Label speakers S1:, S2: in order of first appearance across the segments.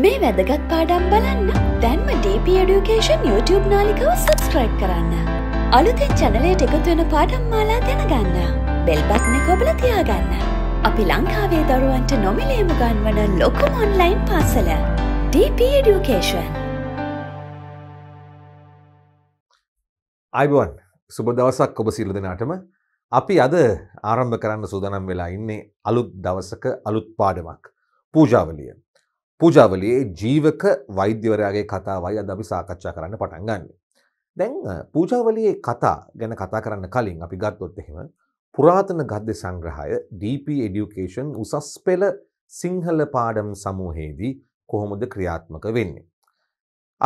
S1: මේ වැදගත් පාඩම් බලන්න දැන්ම DP Education YouTube නාලිකව සබස්ක්‍රයිබ් කරන්න. අලුතෙන් චැනලයට එකතුවෙන පාඩම් මාලා දැනගන්න. බෙල්බත්න කොබල තියාගන්න. අපි ලංකාවේ දරුවන්ට නොමිලේම ගන්වන ලොකුම ඔන්ලයින් පාසල DP Education.
S2: අයිබුවන් සුබ දවසක් ඔබ සිල්ල දෙනාටම අපි අද ආරම්භ කරන්න සූදනම් වෙලා ඉන්නේ අලුත් දවසක අලුත් පාඩමක් පූජාවලිය. පූජාවලේ ජීවක වෛද්‍යවරයාගේ කතාවයි අද අපි සාකච්ඡා කරන්න පටන් ගන්න. දැන් පූජාවලයේ කතා ගැන කතා කරන්න කලින් අපි ගත්තොත් එහෙම පුරාතන ගද්‍ය සංග්‍රහය DP Education උසස් පෙළ සිංහල පාඩම් සමූහයේදී කොහොමද ක්‍රියාත්මක වෙන්නේ.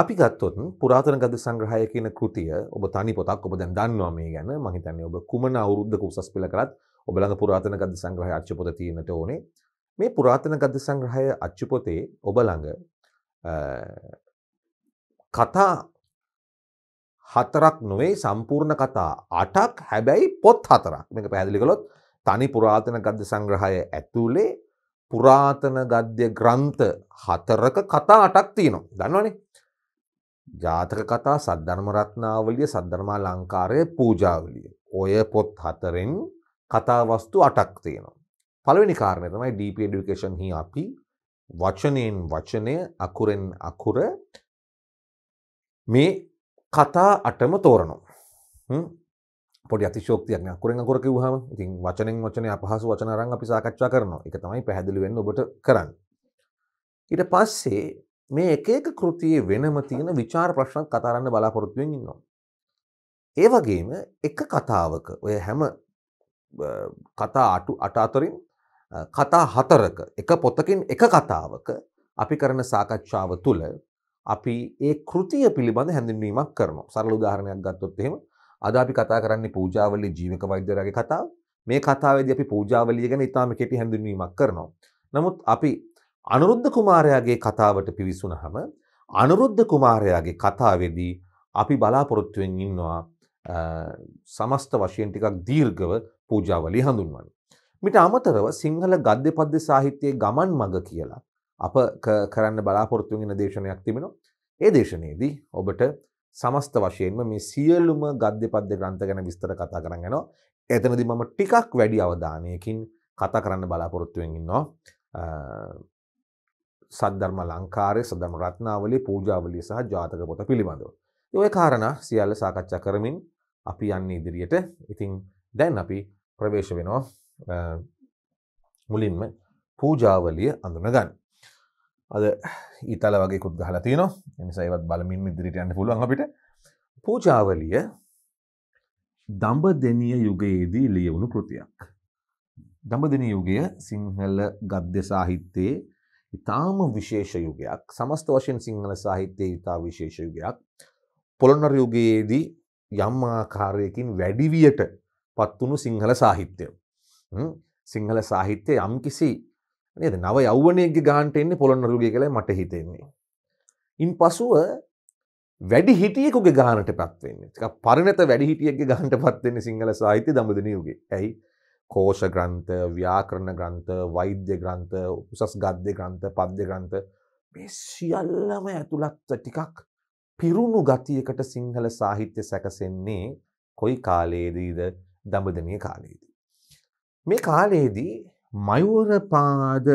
S2: අපි ගත්තොත් පුරාතන ගද සංග්‍රහය කියන කෘතිය ඔබ තනි පොතක් ඔබ දැන් දන්නවා මේ ගැන මම හිතන්නේ ඔබ කුමන අවුරුද්දක උසස් පෙළ කරත් ඔබ ළඟ පුරාතන ගද සංග්‍රහය අච්චු පොත තියෙන්නට ඕනේ මේ පුරාතන ගද්‍ය සංග්‍රහය අච්චු පොතේ ඔබ ළඟ කතා හතරක් නොවේ සම්පූර්ණ කතා අටක් හැබැයි පොත් හතරක් මේක පැහැදිලි කළොත් තනි පුරාතන ගද්‍ය සංග්‍රහය ඇතුලේ පුරාතන ගද්‍ය ග්‍රන්ථ හතරක කතා අටක් තියෙනවා දන්නවනේ ජාතක කතා සද්ධර්ම රත්නාවලිය සද්ධර්මා ලංකාරය පූජාවලිය ඔය පොත් හතරෙන් කතා වස්තු අටක් තියෙනවා පළවෙනි කාරණය තමයි ඩීප ඩිකේෂන් හි අපි වචනයෙන් වචනය අකුරෙන් අකුර මේ කතා අටම තෝරනු පොඩි අතිශෝක්තියක් අකුරෙන් අකුර කිව්හම ඉතින් වචනෙන් වචනය අපහසු වචන අරන් අපි සාකච්ඡා කරනවා එක තමයි පැහැදිලි වෙන්න ඔබට කරන්න ඊට පස්සේ මේ එක එක කෘතියේ වෙනම තියෙන විචාර ප්‍රශ්න කතාරන්න බලාපොරොත්තුවෙන් ඉන්නවා. ඒ වගේම එක කතාවක ඔය හැම කතා අටු අට අතරින් කතා හතරක එක පොත්තකින් එක කතාවක අපි කරන සාකච්ඡාව තුළ අපි ඒ කෘතිය පිළිබඳ හැඳින්වීමක් කරන සරල උදාහරණයක් ගත්තොත් එහෙම අද අපි කතා කරන්නේ පූජාවලි ජීවක වෛද්‍යරගේ කතාව මේ කතාවේදී අපි පූජාවලිය ගැන ඉතාම කෙටි හැඳින්වීමක් කරනවා. නමුත් අපි අනුරුද්ධ කුමාරයාගේ කතාවට පිවිසුනහම අනුරුද්ධ කුමාරයාගේ කතාවේදී අපි බලාපොරොත්තුවෙන් ඉන්නවා සමස්ත වශයෙන් ටිකක් දීර්ඝව පූජාවලි හඳුන්වන්න. මිට අමතරව සිංහල ගද්‍ය පද්‍ය සාහිත්‍යයේ ගමන් මඟ කියලා අප කරන්න බලාපොරත්තුවෙන දේශනයක් තිබෙනවා. ඒ දේශනයේදී ඔබට සමස්ත වශයෙන්ම මේ සියල්ලුම ගද්‍ය පද්‍ය ග්‍රන්ථ ගැන විස්තර කතා කරගෙනවා. එතනදි මම ටිකක් වැඩි අවධානයකින් කතා කරන්න බලාපොරොත්තුවෙන් ඉන්නවා. සද්ධර්ම ලංකාරය සදම රත්නාවලි පූජාවලිය සහ ජාතක පොත පිළිබඳව. ඔය කාරණ සියල්ල සාකච්ඡා කරමින් අපි යන්න ඉදිරියට ඉතිං දැන් අපි ප්‍රවේශ වෙනවා මුලින්ම පූජාවලිය අඳුනගන්න. අද ඊතල වගේ කුත් ගහලා තියෙනවා. එනිසායිවත් බලමින් ඉදිරියට යන්න පුළුවන් අපිට. පූජාවලිය දඹදෙනිය යුගයේදී ලියවුණු කෘතියක්. දඹදෙනිය යුගය සිංහල ගද්‍ය සාහිත්‍යයේ ඉතාම විශේෂ යුගයක්. සමස්ත වශයෙන් සිංහල සාහිත්‍යයේ ඉතා විශේෂ යුගයක්. පොළොන්නර යුගයේදී යම් ආකාරයකින් වැඩිවියට පත්වුණු සිංහල සාහිත්‍යය. සිංහල සාහිත්‍යය යම් කිසි නද නව යව්වනයගේ ගාන්ට එන්නේ පොළොන්නරුගේ කළ මට හිතෙන්නේ. ඉන් පසුව වැඩි හිටියෙකුගේ ගානට පත්වෙන්නේ එක පරිනත වැඩි හිටියගේ ගාන්ට පත්වෙන්නේ සිංහල සාහිත්‍ය දමදනයුගේ ඇයි කෝෂ ග්‍රන්ථ ව්‍යාකරණ ග්‍රන්ථ වෛද්‍ය ග්‍රන්ථ උසස් ගද්‍ය ග්‍රන්ථ පද්‍ය ග්‍රන්ථ මේ සියල්ලම ඇතුළත්ව ටිකක් පිරුණු ගතියකට සිංහල සාහිත්‍ය සැකසෙන්නේ කොයි කාලයේදීද දඹදනය කාලයේද. මේ
S1: කාලයේදී මයෝරපාද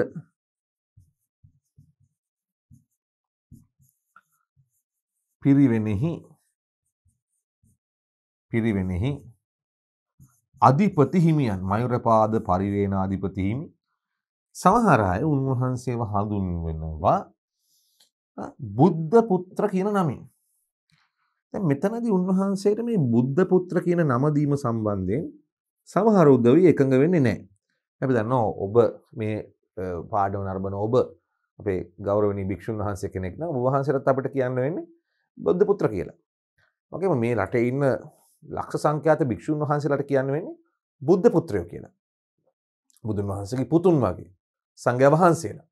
S1: පිරිවෙනෙහි
S2: පිරිවෙනෙහි අධිපති හිමියන් මයුරපාද පරිවේණ අධිපති හිමි සමහර අය උන්වහන්සේව හඳුන්වනවා බුද්ධ පුත්‍ර කියන නමින්. දැන් මෙතනදී උන්වහන්සේට මේ බුද්ධ පුත්‍ර කියන නම දීම සම්බන්ධයෙන් සමහර උදවී එකඟ වෙන්නේ නෑ ඇැපි දන්න ඔබ මේ පාඩව නර්බන ඔබ අපේ ගෞරවනි භික්ෂන් වහන්ස කෙනෙක්න වහන්සරත් අපට කියන්න වෙන්නේ බොද්ධ පුත්‍ර කියලා. මගේම මේ ලට ඉන්න ලක්ෂ සංඛ්‍යාත භික්‍ෂූන් වහන්සේලට කියන්න වෙන්නේ බුද්ධ පුත්‍රයෝ කියලා. බුදුන් වහන්සගේ පුතුන් වගේ සංඝ වහන්සේලා.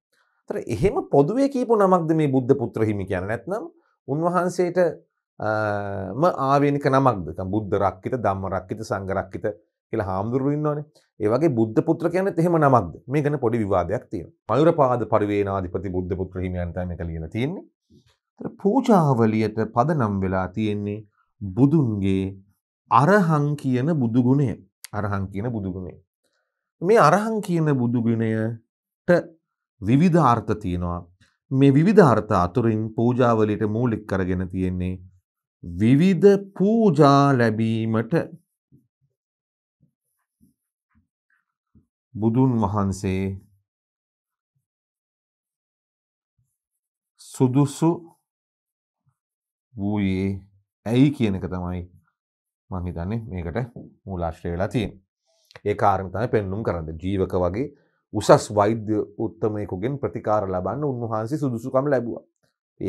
S2: තර එහෙම පොදුවේ කීපු නමක්ද මේ බුද්ධ පුත්‍ර හිමි කියන නැත්නම් උන්වහන්සේට ම ආවේනික නමක්ද බුද්ධ රක්කිත ධම්ම රක්කිත සංගරක්කිත කියලා හාමුදුරුවෝ ඉන්නවනේ. ඒ වගේ බුද්ධ පුත්‍ර කියන්නේත් එහෙම නමක්ද? මේ ගැන පොඩි විවාදයක් තියෙනවා. මයුරපාද පරිවේනාධිපති බුද්ධ පුත්‍ර හිමියන් තමයි මේක ලියලා තියෙන්නේ. ඒතර පූජාවලියට පදනම් වෙලා තියෙන්නේ බුදුන්ගේ අරහං කියන බුදු ගුණය. අරහං කියන බුදු ගුණය. මේ අරහං කියන බුදු ගුණයට විවිධ අර්ථ තියෙනවා. මේ විවිධ අර්ථ අතුරින් පූජාවලියට මූලික කරගෙන තියෙන්නේ විවිධ පූජා
S1: ලැබීමට බුදුන් වහන්සේ සුදුසු වූයේ ඇයි කියනක තමයි
S2: මහිතන්නේ මේකට මූලාශ්‍රය වෙලා තියෙන් ඒ කාරණතන පෙන්නුම් කරන්න ජීවක වගේ උසස් වෛද්‍ය උත්තමයකුගෙන් ප්‍රතිකාර ලබන්න උන්වහන්සේ සුදුසුකම් ලැබවා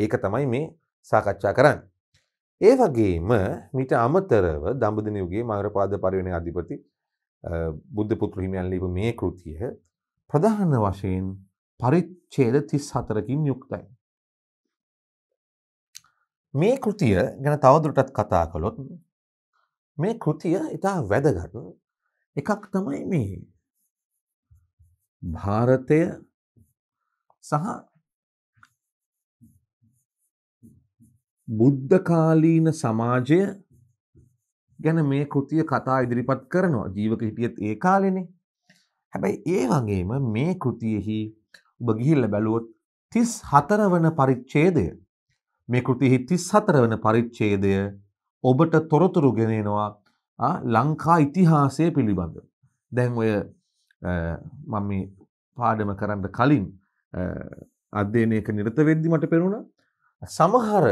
S2: ඒක තමයි මේ සාකච්ඡා කරන්න ඒ වගේම මිට අමතරව දම්බදනයුගේ මවරපාද පරිවෙන අධිපති බුද්ධපුත්‍ර හිමියන් ලියපු මේ කෘතිය ප්‍රධාන වශයෙන් පරිච්ඡේද 34කින් යුක්තයි. මේ කෘතිය ගැන තවදුරටත් කතා කළොත් මේ කෘතිය ඉතා වැදගත් එකක් තමයි මේ ಭಾರತය සහ බුද්ධ කාලීන සමාජය ගැන මේ කෘතිය කතා ඉදිරිපත් කරනවා ජීවක හිටියත් ඒ කාලෙනේ. හැබැයි ඒ වගේම මේ කෘතියෙහි ඔබ ගිහිල්ල බැලුවොත් තිස් හතරවන පරිච්ඡේදය මේ කෘතිහි තිස් හතරවන පරිච්ඡේදය ඔබට තොරතුරු ගෙනෙනවා ලංකා ඉතිහාසය පිළිබඳ. දැන් ඔය මම පාඩම කරන්න කලින් අධ්‍යයනයක නිරත වෙද්දි මට පෙරුණ සමහර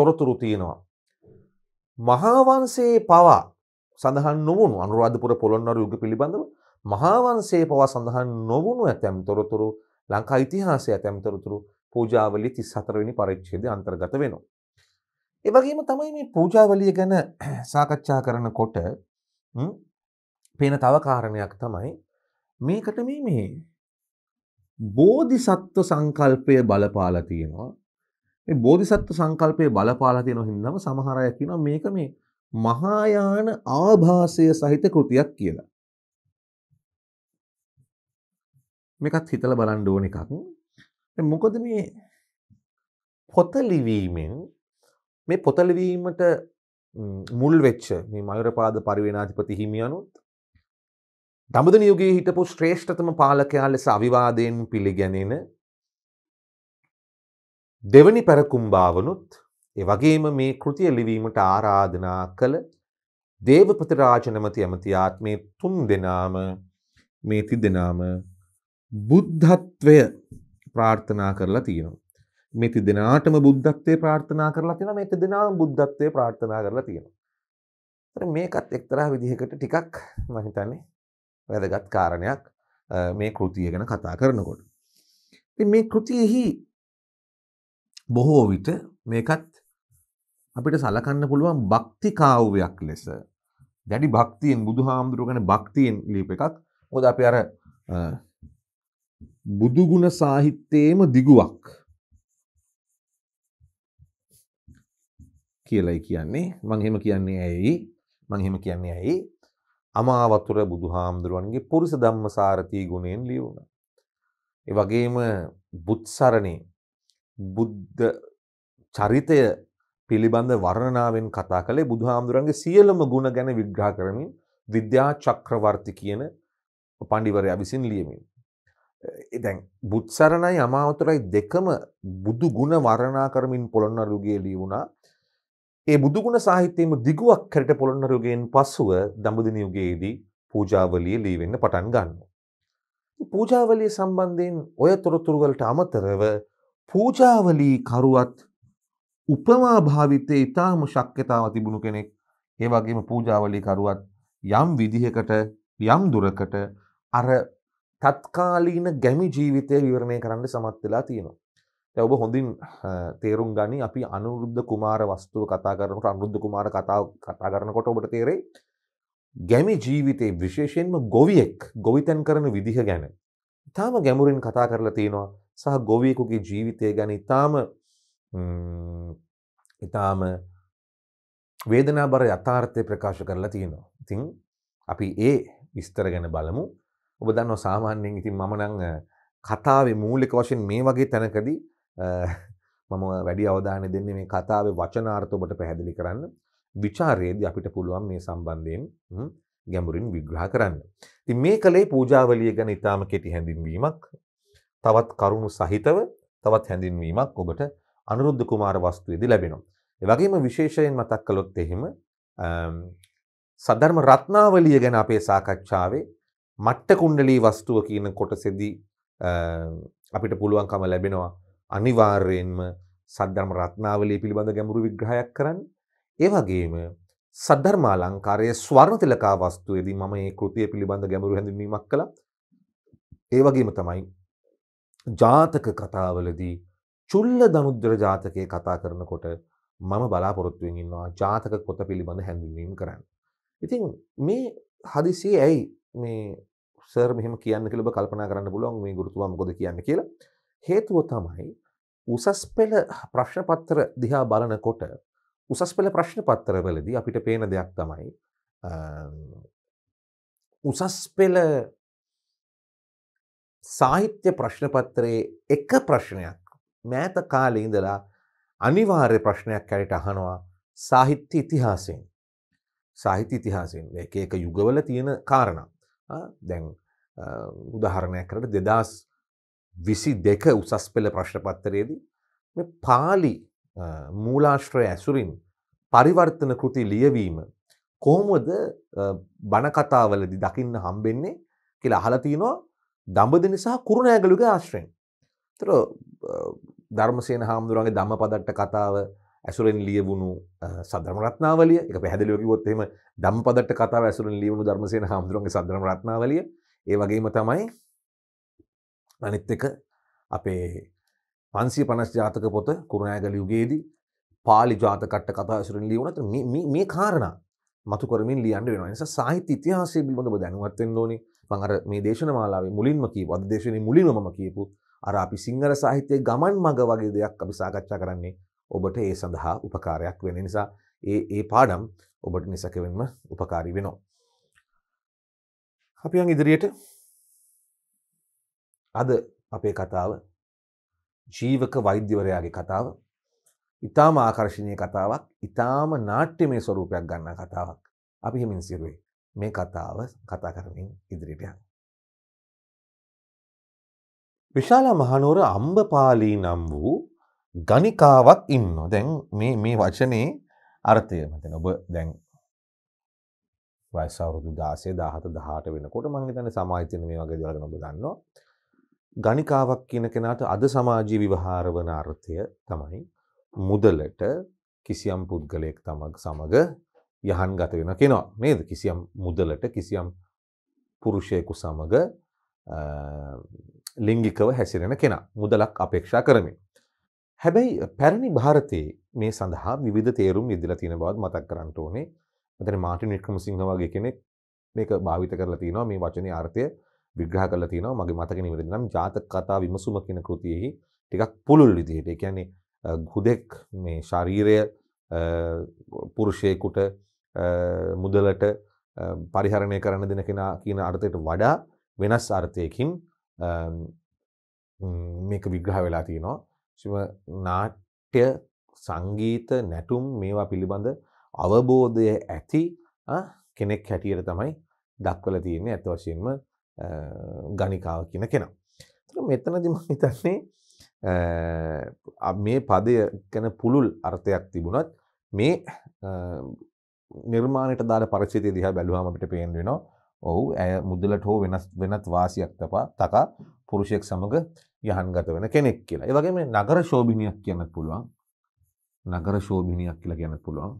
S2: තොරතුරු තියෙනවා මහාවංශයේ පවා සඳහන් නොවුණු අනුරාධපුර පොළොන්නරු යුග පිළිබඳව මහාවංශයේ පවා සඳහන් නොවුණු ඇතැම් තොරතුරු ලංකා ඉතිහාසයේ ඇතැම් තොරතුරු පූජාවලිය 34 වෙනි පරිච්ඡේදයේ අන්තර්ගත වෙනවා. ඒ වගේම තමයි මේ පූජාවලිය ගැන සාකච්ඡා කරනකොට පේන තව කාරණයක් තමයි මේකට මේ මේ බෝධිසත්ව සංකල්පය බලපාලා තියෙනවා මේ බෝධිසත්ව සංකල්පය බලපාලා තියෙන හින්දාම සමහර අය කියනවා මේක මේ මහායාන ආభాසය සහිත කෘතියක් කියලා. මේකත් හිතලා බලන්න ඕන එකක්. මොකද මේ පොත ලිවීමෙන් මේ පොත ලිවීමට මුල් වෙච්ච මේ මයුරපාද පරිවේනාධිපති හිමියනුත් දඹදෙන යුගයේ හිටපු ශ්‍රේෂ්ඨතම පාලකයා ලෙස අවිවාදයෙන් පිළිගැනෙන දෙවනි පැරකුම්භාවනුත් ඒ වගේම මේ කෘතිය ලිවීමට ආරාධනා කළ දේවපති රාජ නැමැති ඇමති ආත්මේ තුන් දෙනාම මේ තිදෙනාම බුද්ධත්වය ප්‍රාර්ථනා කරලා තියෙනවා. මේ තිදෙනාටම බුද්ධත්වයේ ප්‍රාර්ථනා කරලා තියෙනවා මේ තිදෙනාම බුද්ධත්වයේ ප්‍රාර්ථනා කරලා තියෙනවා. ඒතර මේකත් එක්තරා විදිහකට ටිකක් මම හිතන්නේ වැදගත් කාරණයක් මේ කෘතිය ගැන කතා කරනකොට. ඉතින් මේ කෘතියෙහි බොහෝ විට මේකත් අපිට සලකන්න පුළුවන් භක්ති කාව්‍යයක් ලෙස. දැඩි භක්තියෙන් බුදුහාමුදුරුවෝ ගැන භක්තියෙන් ලියප එකක්. මොකද අපි අර බුදු ගුණ සාහිත්‍යයේම දිගුවක් කියලයි කියන්නේ. මම එහෙම කියන්නේ ඇයි? මම එහෙම කියන්නේ ඇයි? අමාවතුර බුදුහාමුදුරුවන්ගේ පුරුෂ ධම්මසාරතී ගුණයෙන් ලියුණා. ඒ වගේම බුත්සරණේ බුද්ධ චරිතය පිළිබඳ වර්ණනාවෙන් කතා කළේ බුදුහාමුදුරන්ගේ සියලම ගුණ ගැන විග්‍රහ කරමින් විද්‍යා චක්‍රවර්ති කියන පණ්ඩිවරයා විසින් ලියමින්. දැන් බුත්සරණයි අමාවතරයි දෙකම බුදු ගුණ වර්ණනා කරමින් පොළොන්නරුගේ ලියුණා. ඒ බුදු ගුණ සාහිත්‍යයේම දිගුවක් කරට පොළොන්නරුගෙන් පසුව දඹදින යුගයේදී පූජාවලිය ලියවෙන්න පටන් ගන්නවා. පූජාවලිය සම්බන්ධයෙන් ඔය තොරතුරු වලට අමතරව පූජාවලී කරුවත් උපමා භාවිතය ඉතාම ශක්්‍යතාව තිබුණු කෙනෙක් ඒ වගේම පූජාවලී කරුවත් යම් විදිහකට යම් දුරකට අර තත්කාලීන ගැමි ජීවිතය විවරණය කරන්න සමත් වෙලා තියෙනවා. දැන් ඔබ හොඳින් තේරුම් ගනි අපි අනුරුද්ධ කුමාර වස්තුව කතා කරනකොට අනුරුද්ධ කුමාර කතාව කතා කරනකොට ඔබට තේරෙයි ගැමි ජීවිතේ විශේෂයෙන්ම ගොවියෙක් ගොවිතැන් කරන විදිහ ගැන. ඊටාම ගැඹුරින් කතා කරලා තියෙනවා. සහ ගොවියෙකුගේ ජීවිතය ගැන ඉතාම ඉතාම වේදනාබර යථාර්ථය ප්‍රකාශ කරලා තියෙනවා. ඉතින් අපි ඒ විස්තර ගැන බලමු. ඔබ දන්නව සාමාන්‍යයෙන් ඉතින් මම නම් කතාවේ මූලික වශයෙන් මේ වගේ තැනකදී මම වැඩි අවධානය දෙන්නේ මේ කතාවේ වචනාර්ථ ඔබට පැහැදිලි කරන්න. ਵਿਚාරයේදී අපිට පුළුවන් මේ සම්බන්ධයෙන් ගැඹුරින් විග්‍රහ කරන්න. ඉතින් මේ කලේ පූජාවලිය ගැන ඊටාම කෙටි හැඳින්වීමක් තවත් කරුණු සහිතව තවත් හැඳින්වීමක් ඔබට අනුරුද්ධ කුමාර වස්තුවේදී ලැබෙනවා. ඒ වගේම විශේෂයෙන් මතක් කළොත් එහෙම සද්ධර්ම රත්නාවලිය ගැන අපේ සාකච්ඡාවේ මට්ට කුණ්ඩලී වස්තුව කියන කොටසෙදී අපිට පුළුවන්කම ලැබෙනවා අනිවාර්යයෙන්ම සද්ධර්ම රත්නාවලිය පිළිබඳ ගැඹුරු විග්‍රහයක් කරන්න. ඒ වගේම සද්ධර්ම අලංකාරයේ ස්වර්ණ තිලකා වස්තුවේදී මම මේ කෘතිය පිළිබඳ ගැඹුරු හැඳින්වීමක් කළා. ඒ වගේම තමයි ජාතක කතාවලදී චුල්ල දනුද්‍ර ජාතකය කතා කරනකොට මම බලාපොරොත්තුවෙන් ඉන්නවා ජාතක කොත පිළිබඳ හැඳුන්වීම් කරන්න. ඉතින් මේ හදිසිය ඇයි මේ සර් මෙහම කියන්න කලබ කල්පනා කරන්න පුළුවන් මේ ගුරුතුවා මොකද කියන්න කියලා හේතුව තමයි උසස් පෙළ ප්‍රශ්න පත්තර දිහා බලනකොට උසස් පෙළ ප්‍රශ්න පත්තරවලදී අපිට පේන දෙයක් තමයි උසස් පෙළ සාහිත්‍ය ප්‍රශ්නපත්‍රයේ එක ප්‍රශ්නයක් මෑත කාලේ ඉඳලා අනිවාර්ය ප්‍රශ්නයක් ඇරට අහනවා සාහිත්‍ය ඉතිහාසයෙන්. සාහිත්‍ය ඉතිහාසයෙන් එක එක යුගවල තියෙන කාරණ. දැන් උදාහරණයක් කරට දෙදස් විසි දෙක උසස් පෙළ ප්‍රශ්නපත්තරයේදී මේ පාලි මූලාශ්‍රය ඇසුරින් පරිවර්තන කෘති ලියවීම කොහොමද බණකතාවලදි දකින්න හම්බෙන්නේ කියලා අහලතිනවා දඹදින සහ කුරුණෑගලුගේ ආශ්‍රයෙන්. තර ධර්මසේන හාමුදුරුවන්ගේ ධම්ම පදට්ට කතාව ඇසුරෙන් ලියවුණු සදරම රත්නාවලිය එක පැහැදිලිවකිවොත් එහෙම ධම්ම පදට්ට කතාව ඇසුරෙන් ලියවුණු ධර්මසේන හාමුදුරුවන්ගේ සදරම රත්නාවලිය ඒ වගේම තමයි අනිත් එක අපේ පන්සිය පනස් ජාතක පොත කුරුණෑගල යුගයේදී පාලි ජාතකට්ට කතා ඇසුරෙන් ලියවුණට මේ කාරණා මතු කරමින් ලියන්න වෙනවා නිසා සාහිත්‍ය ඉතිහාසය පිළිබඳව දැනුවත් වෙන්න ඕනේ මංර මේ දේශන මාලාවේ මුලින්ම කීප අද දේශනය මුලින්ම කියපු අර අපි සිංහල සාහිත්‍යය ගමන් මග වගේ දෙයක් අපි සාකච්ඡා කරන්නේ ඔබට ඒ සඳහා උපකාරයක් වෙන නිසා ඒ ඒ පාඩම් ඔබට නිසකවෙන්ම උපකාරී වෙනවා. අපි ඉදිරියට අද අපේ කතාව ජීවක වෛද්‍යවරයාගේ කතාව ඉතාම ආකර්ශණය කතාවක් ඉතාම නාට්‍යමය ස්වරූපයක් ගන්න කතාවක් අපි හෙමින් සිරුවේ මේ කතාව කතා කරමින් ඉදිරියට යන්න.
S1: විශාල මහනුවර අම්බපාලී නම් වූ
S2: ගණිකාවක් ඉන්න දැන් මේ මේ වචනේ අර්ථය මතන ඔබ දැන් වයසවරුදු දාසේ දාහත දහට වෙනකොට මංගේතන සමාහිතන මේ වගේ දලගෙන ඔබ දන්නවා. ගනිකාවක් කියන කෙනාට අද සමාජී විවහාර වන අර්ථය තමයි මුදලට කිසියම් පුද්ගලයෙක් තමක් සමඟ යහන් ගත වෙන කෙනවා නේද කිසියම් මුදලට කිසියම් පුරුෂයකු සමඟ ලිංගිකව හැසිරෙන කෙනා මුදලක් අපේක්ෂා කරමින්. හැබැයි පැරණි භාරතයේ මේ සඳහා විධ තේරුම් ඉදිල තියෙන බවත් මතක් කරන්නට ඕනේ මෙතන මාටි නික්කම සිංහ වගේ කෙනෙක් මේක භාවිත කරලා තියෙනවා මේ වචනය අර්ථය විග්‍රහ කරලා තියෙනවා මගේ මතක නිවැරදි නම් ජාතක කතා විමසුම කියන කෘතියෙහි ටිකක් පුළුල් විදිහට ඒ කියන්නේ හුදෙක් මේ ශරීරය පුරුෂයෙකුට මුදලට පරිහරණය කරන්න දෙන කෙනා කියන අර්ථයට වඩා වෙනස් අර්ථයකින් මේක විග්‍රහ වෙලා තියෙනවා. ශිම නාට්‍ය සංගීත නැටුම් මේවා පිළිබඳ අවබෝධය ඇති කෙනෙක් හැටියට තමයි දක්වල තියන්නේ ඇත වශයෙන්ම ගනිකාව කියන කෙනා. මෙතනදි මම හිතන්නේ මේ පදය ගැන පුළුල් අර්ථයක් තිබුණත් මේ නිර්මාණයට දාල පරිචිතය දිහා බැලුවම අපිට පේන්න වෙනවා ඔහු ඇය මුදලට හෝ වෙනස් වෙනත් වාසියක් තපා තකා පුරුෂයෙක් සමග යහන්ගත වෙන කෙනෙක් කියලා. ඒ වගේම නගර
S1: ශෝභිනියක් කියන්නත් පුළුවන්. නගර ශෝභිනියක් කියලා කියන්නත් පුළුවන්.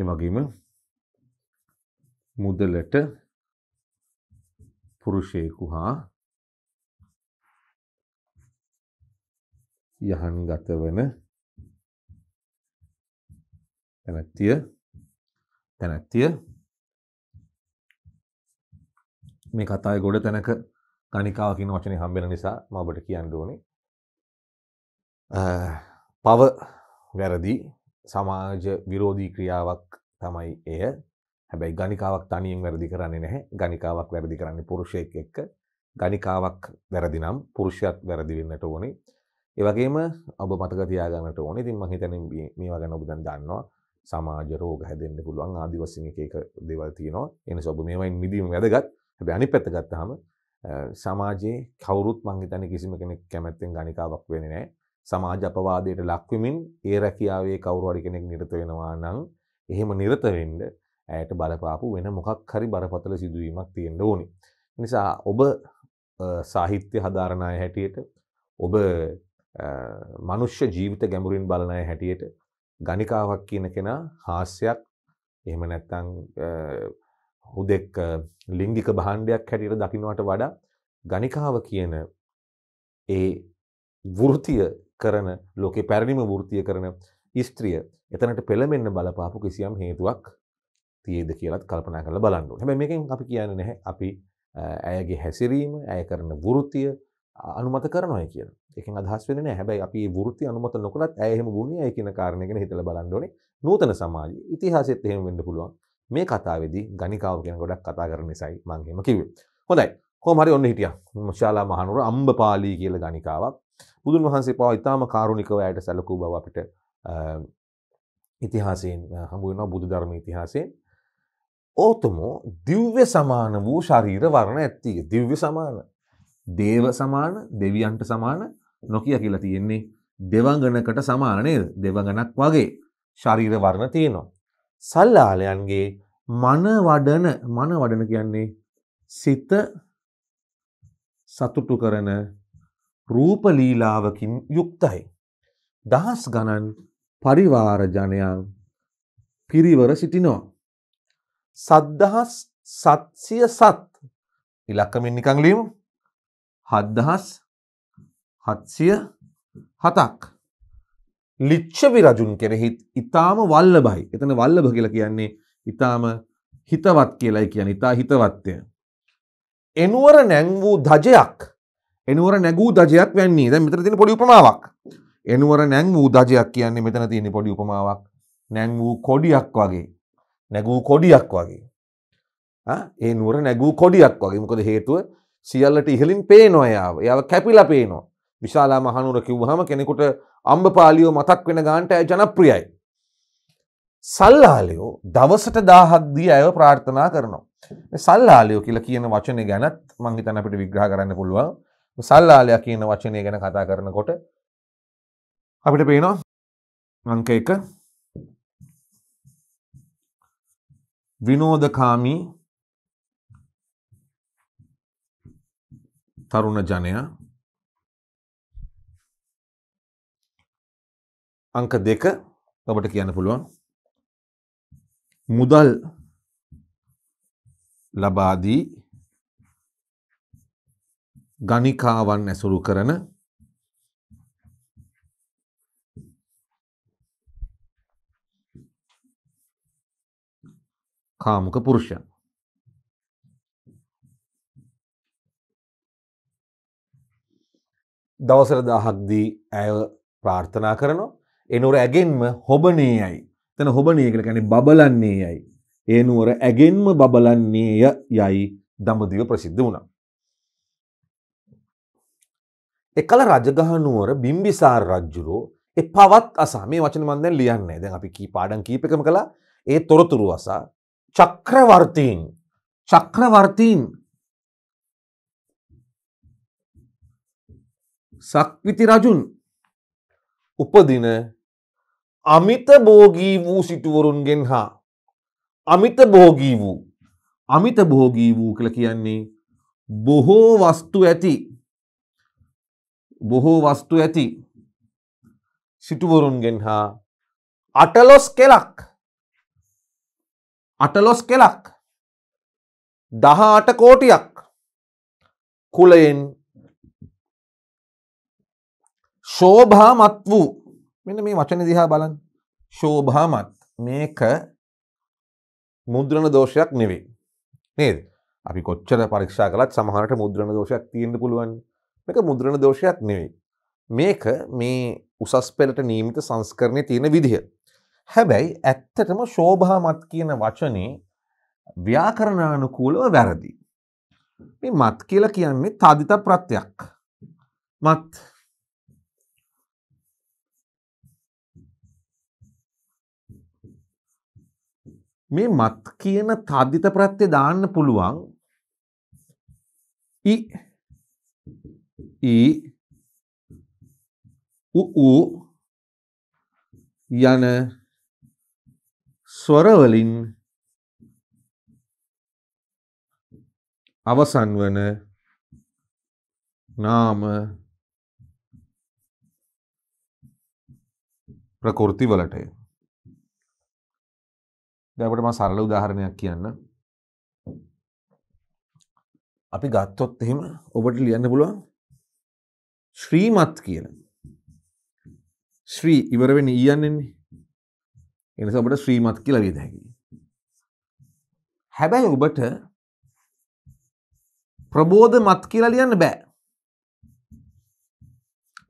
S1: ඒ වගේම මුදලට පුරුෂයෙකු හා යහන්ගත වන තැනැත්තිය තැනැත්තිය මේ කතායි ගොඩ තැනක ගනිකාවකින් වචනය හම්බෙන නිසා මබට කියන්න ඕනේ
S2: පව වැරදි සමාජ විරෝධී ක්‍රියාවක් තමයි එය හැබැයි ගනිකාවක් තනියෙන් වැරදි කරන්නේ නැහැ ගනිකාවක් වැරදි කරන්නේ පුරුෂයෙක් එක්ක ගනිකාවක් වැරදි නම් පුරුෂයත් වැරදි වෙන්නට ඕනේ ඒවගේම ඔබ මතක තියාගන්නට ඕන ඉතින් මං හිතන්නේ මේවා ගැන ඔබ දැන් දන්නවා සමාජ රෝග හැදෙන්න පුළුවන් ආදි වශයෙන් එක එක දේවල් තියෙනවා එනිසා ඔබ මේවායින් මිදීම වැදගත් හැබැයි අනිත් පැත්ත ගත්තාම සමාජයේ කවුරුත් මං හිතන්නේ කිසිම කෙනෙක් කැමැත්තෙන් ගණිකාවක් වෙන්නේ නැහැ සමාජ අපවාදයට ලක්වෙමින් ඒ රැකියාවේ කවුරු හරි කෙනෙක් නිරත වෙනවා නම් එහෙම නිරත වෙන්න ඇයට බලපාපු වෙන මොකක් හරි බරපතල සිදුවීමක් තියෙන්න ඕනේ නිසා ඔබ සාහිත්‍ය හදාරණ හැටියට ඔබ මනුෂ්‍ය ජීවිත ගැඹුරින් බලනය හැටියට ගනිකාවක් කියන කෙනා හාස්‍යයක් එහෙම නැත්තං හුදෙක් ලිංගික භාණ්ඩයක් හැටියට දකිනවට වඩා ගනිකාව කියන ඒ වෘතිය කරන ලෝකෙ පැරණිම වෘතිය කරන ස්ත්‍රිය එතනට පෙළමෙන්න බලපාපු කිසියම් හේතුවක් තියේද කියලත් කල්පනා කරලා බලන්නු හැම මේකින් අපි කියන්න නැහැ අපි ඇයගේ හැසිරීම ඇය කරන වෘතිය අනුමත කරනොය කියලා එකෙන් අදහස් වෙන්නේ නැහැ. හැබැයි අපි මේ වෘත්ති අනුමත නොකලත් ඇය එහෙම වුණේ ඇයි කියන කාරණේ ගැන හිතලා බලන්න ඕනේ. නූතන සමාජයේ ඉතිහාසෙත් එහෙම වෙන්න පුළුවන්. මේ කතාවේදී ගණිකාව ගැන ගොඩක් කතා කරන නිසායි මම එහෙම කිව්වේ. හොඳයි. කොහොම හරි ඔන්න හිටියා. ශාලා මහනුවර අම්බපාලි කියලා ගණිකාවක්. බුදුන් වහන්සේ පවා ඉතාම කාරුණිකව ඇයට සැලකූ බව අපිට ඉතිහාසයෙන් හමු වෙනවා බුදු ධර්ම ඉතිහාසයෙන්. ඕතමෝ දිව්‍ය සමාන වූ ශරීර වර්ණ ඇත්තී. දිව්‍ය සමාන. දේව සමාන, දෙවියන්ට සමාන, නොකිය කියලා තියෙන්නේ දෙවංගනකට සමාන නේද? දෙවඟනක් වගේ ශරීර වර්ණ තියෙනවා. සල්ලාලයන්ගේ මන වඩන මන වඩන කියන්නේ සිත සතුටු කරන රූප ලීලාවකින් යුක්තයි. දහස් ගණන් පරිවාර ජනයන් පිරිවර සිටිනවා. සද්දහස් සත්සිය සත් ඉලක්කමින් නිකං ලියමු. හත්දහස් හත්සිය හතක් ලිච්චවි රජුන් කෙරෙහිත් ඉතාම වල්ලබයි එතන වල්ලභ කියල කියන්නේ ඉතාම හිතවත් කියලයි කියන ඉතා හිතවත්ය. එනුවර නැංවූ දජයක් එනුවර නැගූ දජයක් වැන්නේ ද මෙතර තින පොඩි උපමාවක් එනුවර නැංවූ දජයක් කියන්නේ මෙතන තියෙන පොඩි උපමාවක් නැංවූ කොඩියක් වගේ නැගූ කොඩියක් වගේ ඒ නුවර නැගූ කොඩියක් වගේ මොකද හේතුව සියල්ලට ඉහලින් පේනොයාව යාව කැපිල පේනවා විශාලා මහනුර කිව්වහම කෙනෙකුට අම්බපාලියෝ මතක් වෙන ගාන්ට ඇය ජනප්‍රියයි. සල්ලාලයෝ දවසට දාහක්දී ඇය ප්‍රාර්ථනා කරනවා. සල්ලාලයෝ කියලා කියන වචනය ගැනත් මංහිතන අපිට විග්‍රහ කරන්න පුළුවන් සල්ලාලයක් කියන වචනය ගැන කතා කරනකොට
S1: අපිට පේනවා අංක එක විනෝධකාමී තරුණ ජනයා අංක දෙක ඔබට කියන්න පුළුවන් මුදල් ලබාදී ගණිකාවන් ඇසුරු කරන කාමුක පුරුෂයන් දවසර දහක්දී ඇය
S2: ප්‍රාර්ථනා කරනවා එනුවර ඇගෙන්ම හොබනේයයි. එතන හොබනේය කියලා කියන්නේ බබලන්නේයයි. ඒ නුවර ඇගෙන්ම බබලන්නේය යයි දඹදිව ප්‍රසිද්ධ වුණා. එකල රජගහ නුවර බිම්බිසාර රජුරෝ ඒ පවත් අසා මේ වචන මම දැන් ලියන්නේ දැන් අපි කී පාඩම් කීපකම කළා ඒ තොරතුරු
S1: අසා චක්‍රවර්තීන් චක්‍රවර්තීන් සක්විති රජුන්
S2: උපදින අමිත බෝගී වූ සිටුවරුන්ගෙන් හා අමිත බෝගී වූ අමිත බෝගී වූ කළ කියන්නේ බොහෝ වස්තු ඇති බොහෝ වස්තු ඇති සිටුවරුන්ගෙන් හා අටලොස් කෙලක්
S1: අටලොස් කෙලක් දහාට කෝටියක් කුලයෙන් ශෝභාමත්
S2: වූ මෙන්න මේ වචන දිහා බලන් ශෝභාමත් මේක මුද්‍රණ දෝෂයක් නෙවේ නේද අපි කොච්චර පරික්ෂා කලත් සමහරට මුද්‍රණ දෝෂයක් තියෙන්න්න පුළුවන් මේක මුද්‍රණ දෝෂයක් නෙවේ මේක මේ උසස් පෙළට නීමිත සංස්කරණය තියෙන විදිහ හැබැයි ඇත්තටම ශෝභාමත් කියන වචනේ ව්‍යාකරණානුකූලව වැරදි. මේ මත් කියලා
S1: කියන්නේ තාධිත ප්‍රත්යක්. මත්
S2: මේ මත් කියන තද්ධිත ප්‍රත්‍ය දාන්න පුළුවන් ඉ
S1: ඊ උඋ යන ස්වරවලින් අවසන් වන නාම ප්‍රකෘති වලටය දැකට ම සරල උදාහරණයක් කියන්න අපි ගත්තොත් එහෙම
S2: ඔබට ලියන්න පුළුවන් ශ්‍රීමත් කියන ශ්‍රී ඉවරවෙන ඊයන්නෙන්නේ එනිස ඔබට ශ්‍රීමත් කියල වේද හැකි හැබැයි ඔබට ප්‍රබෝධ මත් කියලා ලියන්න බෑ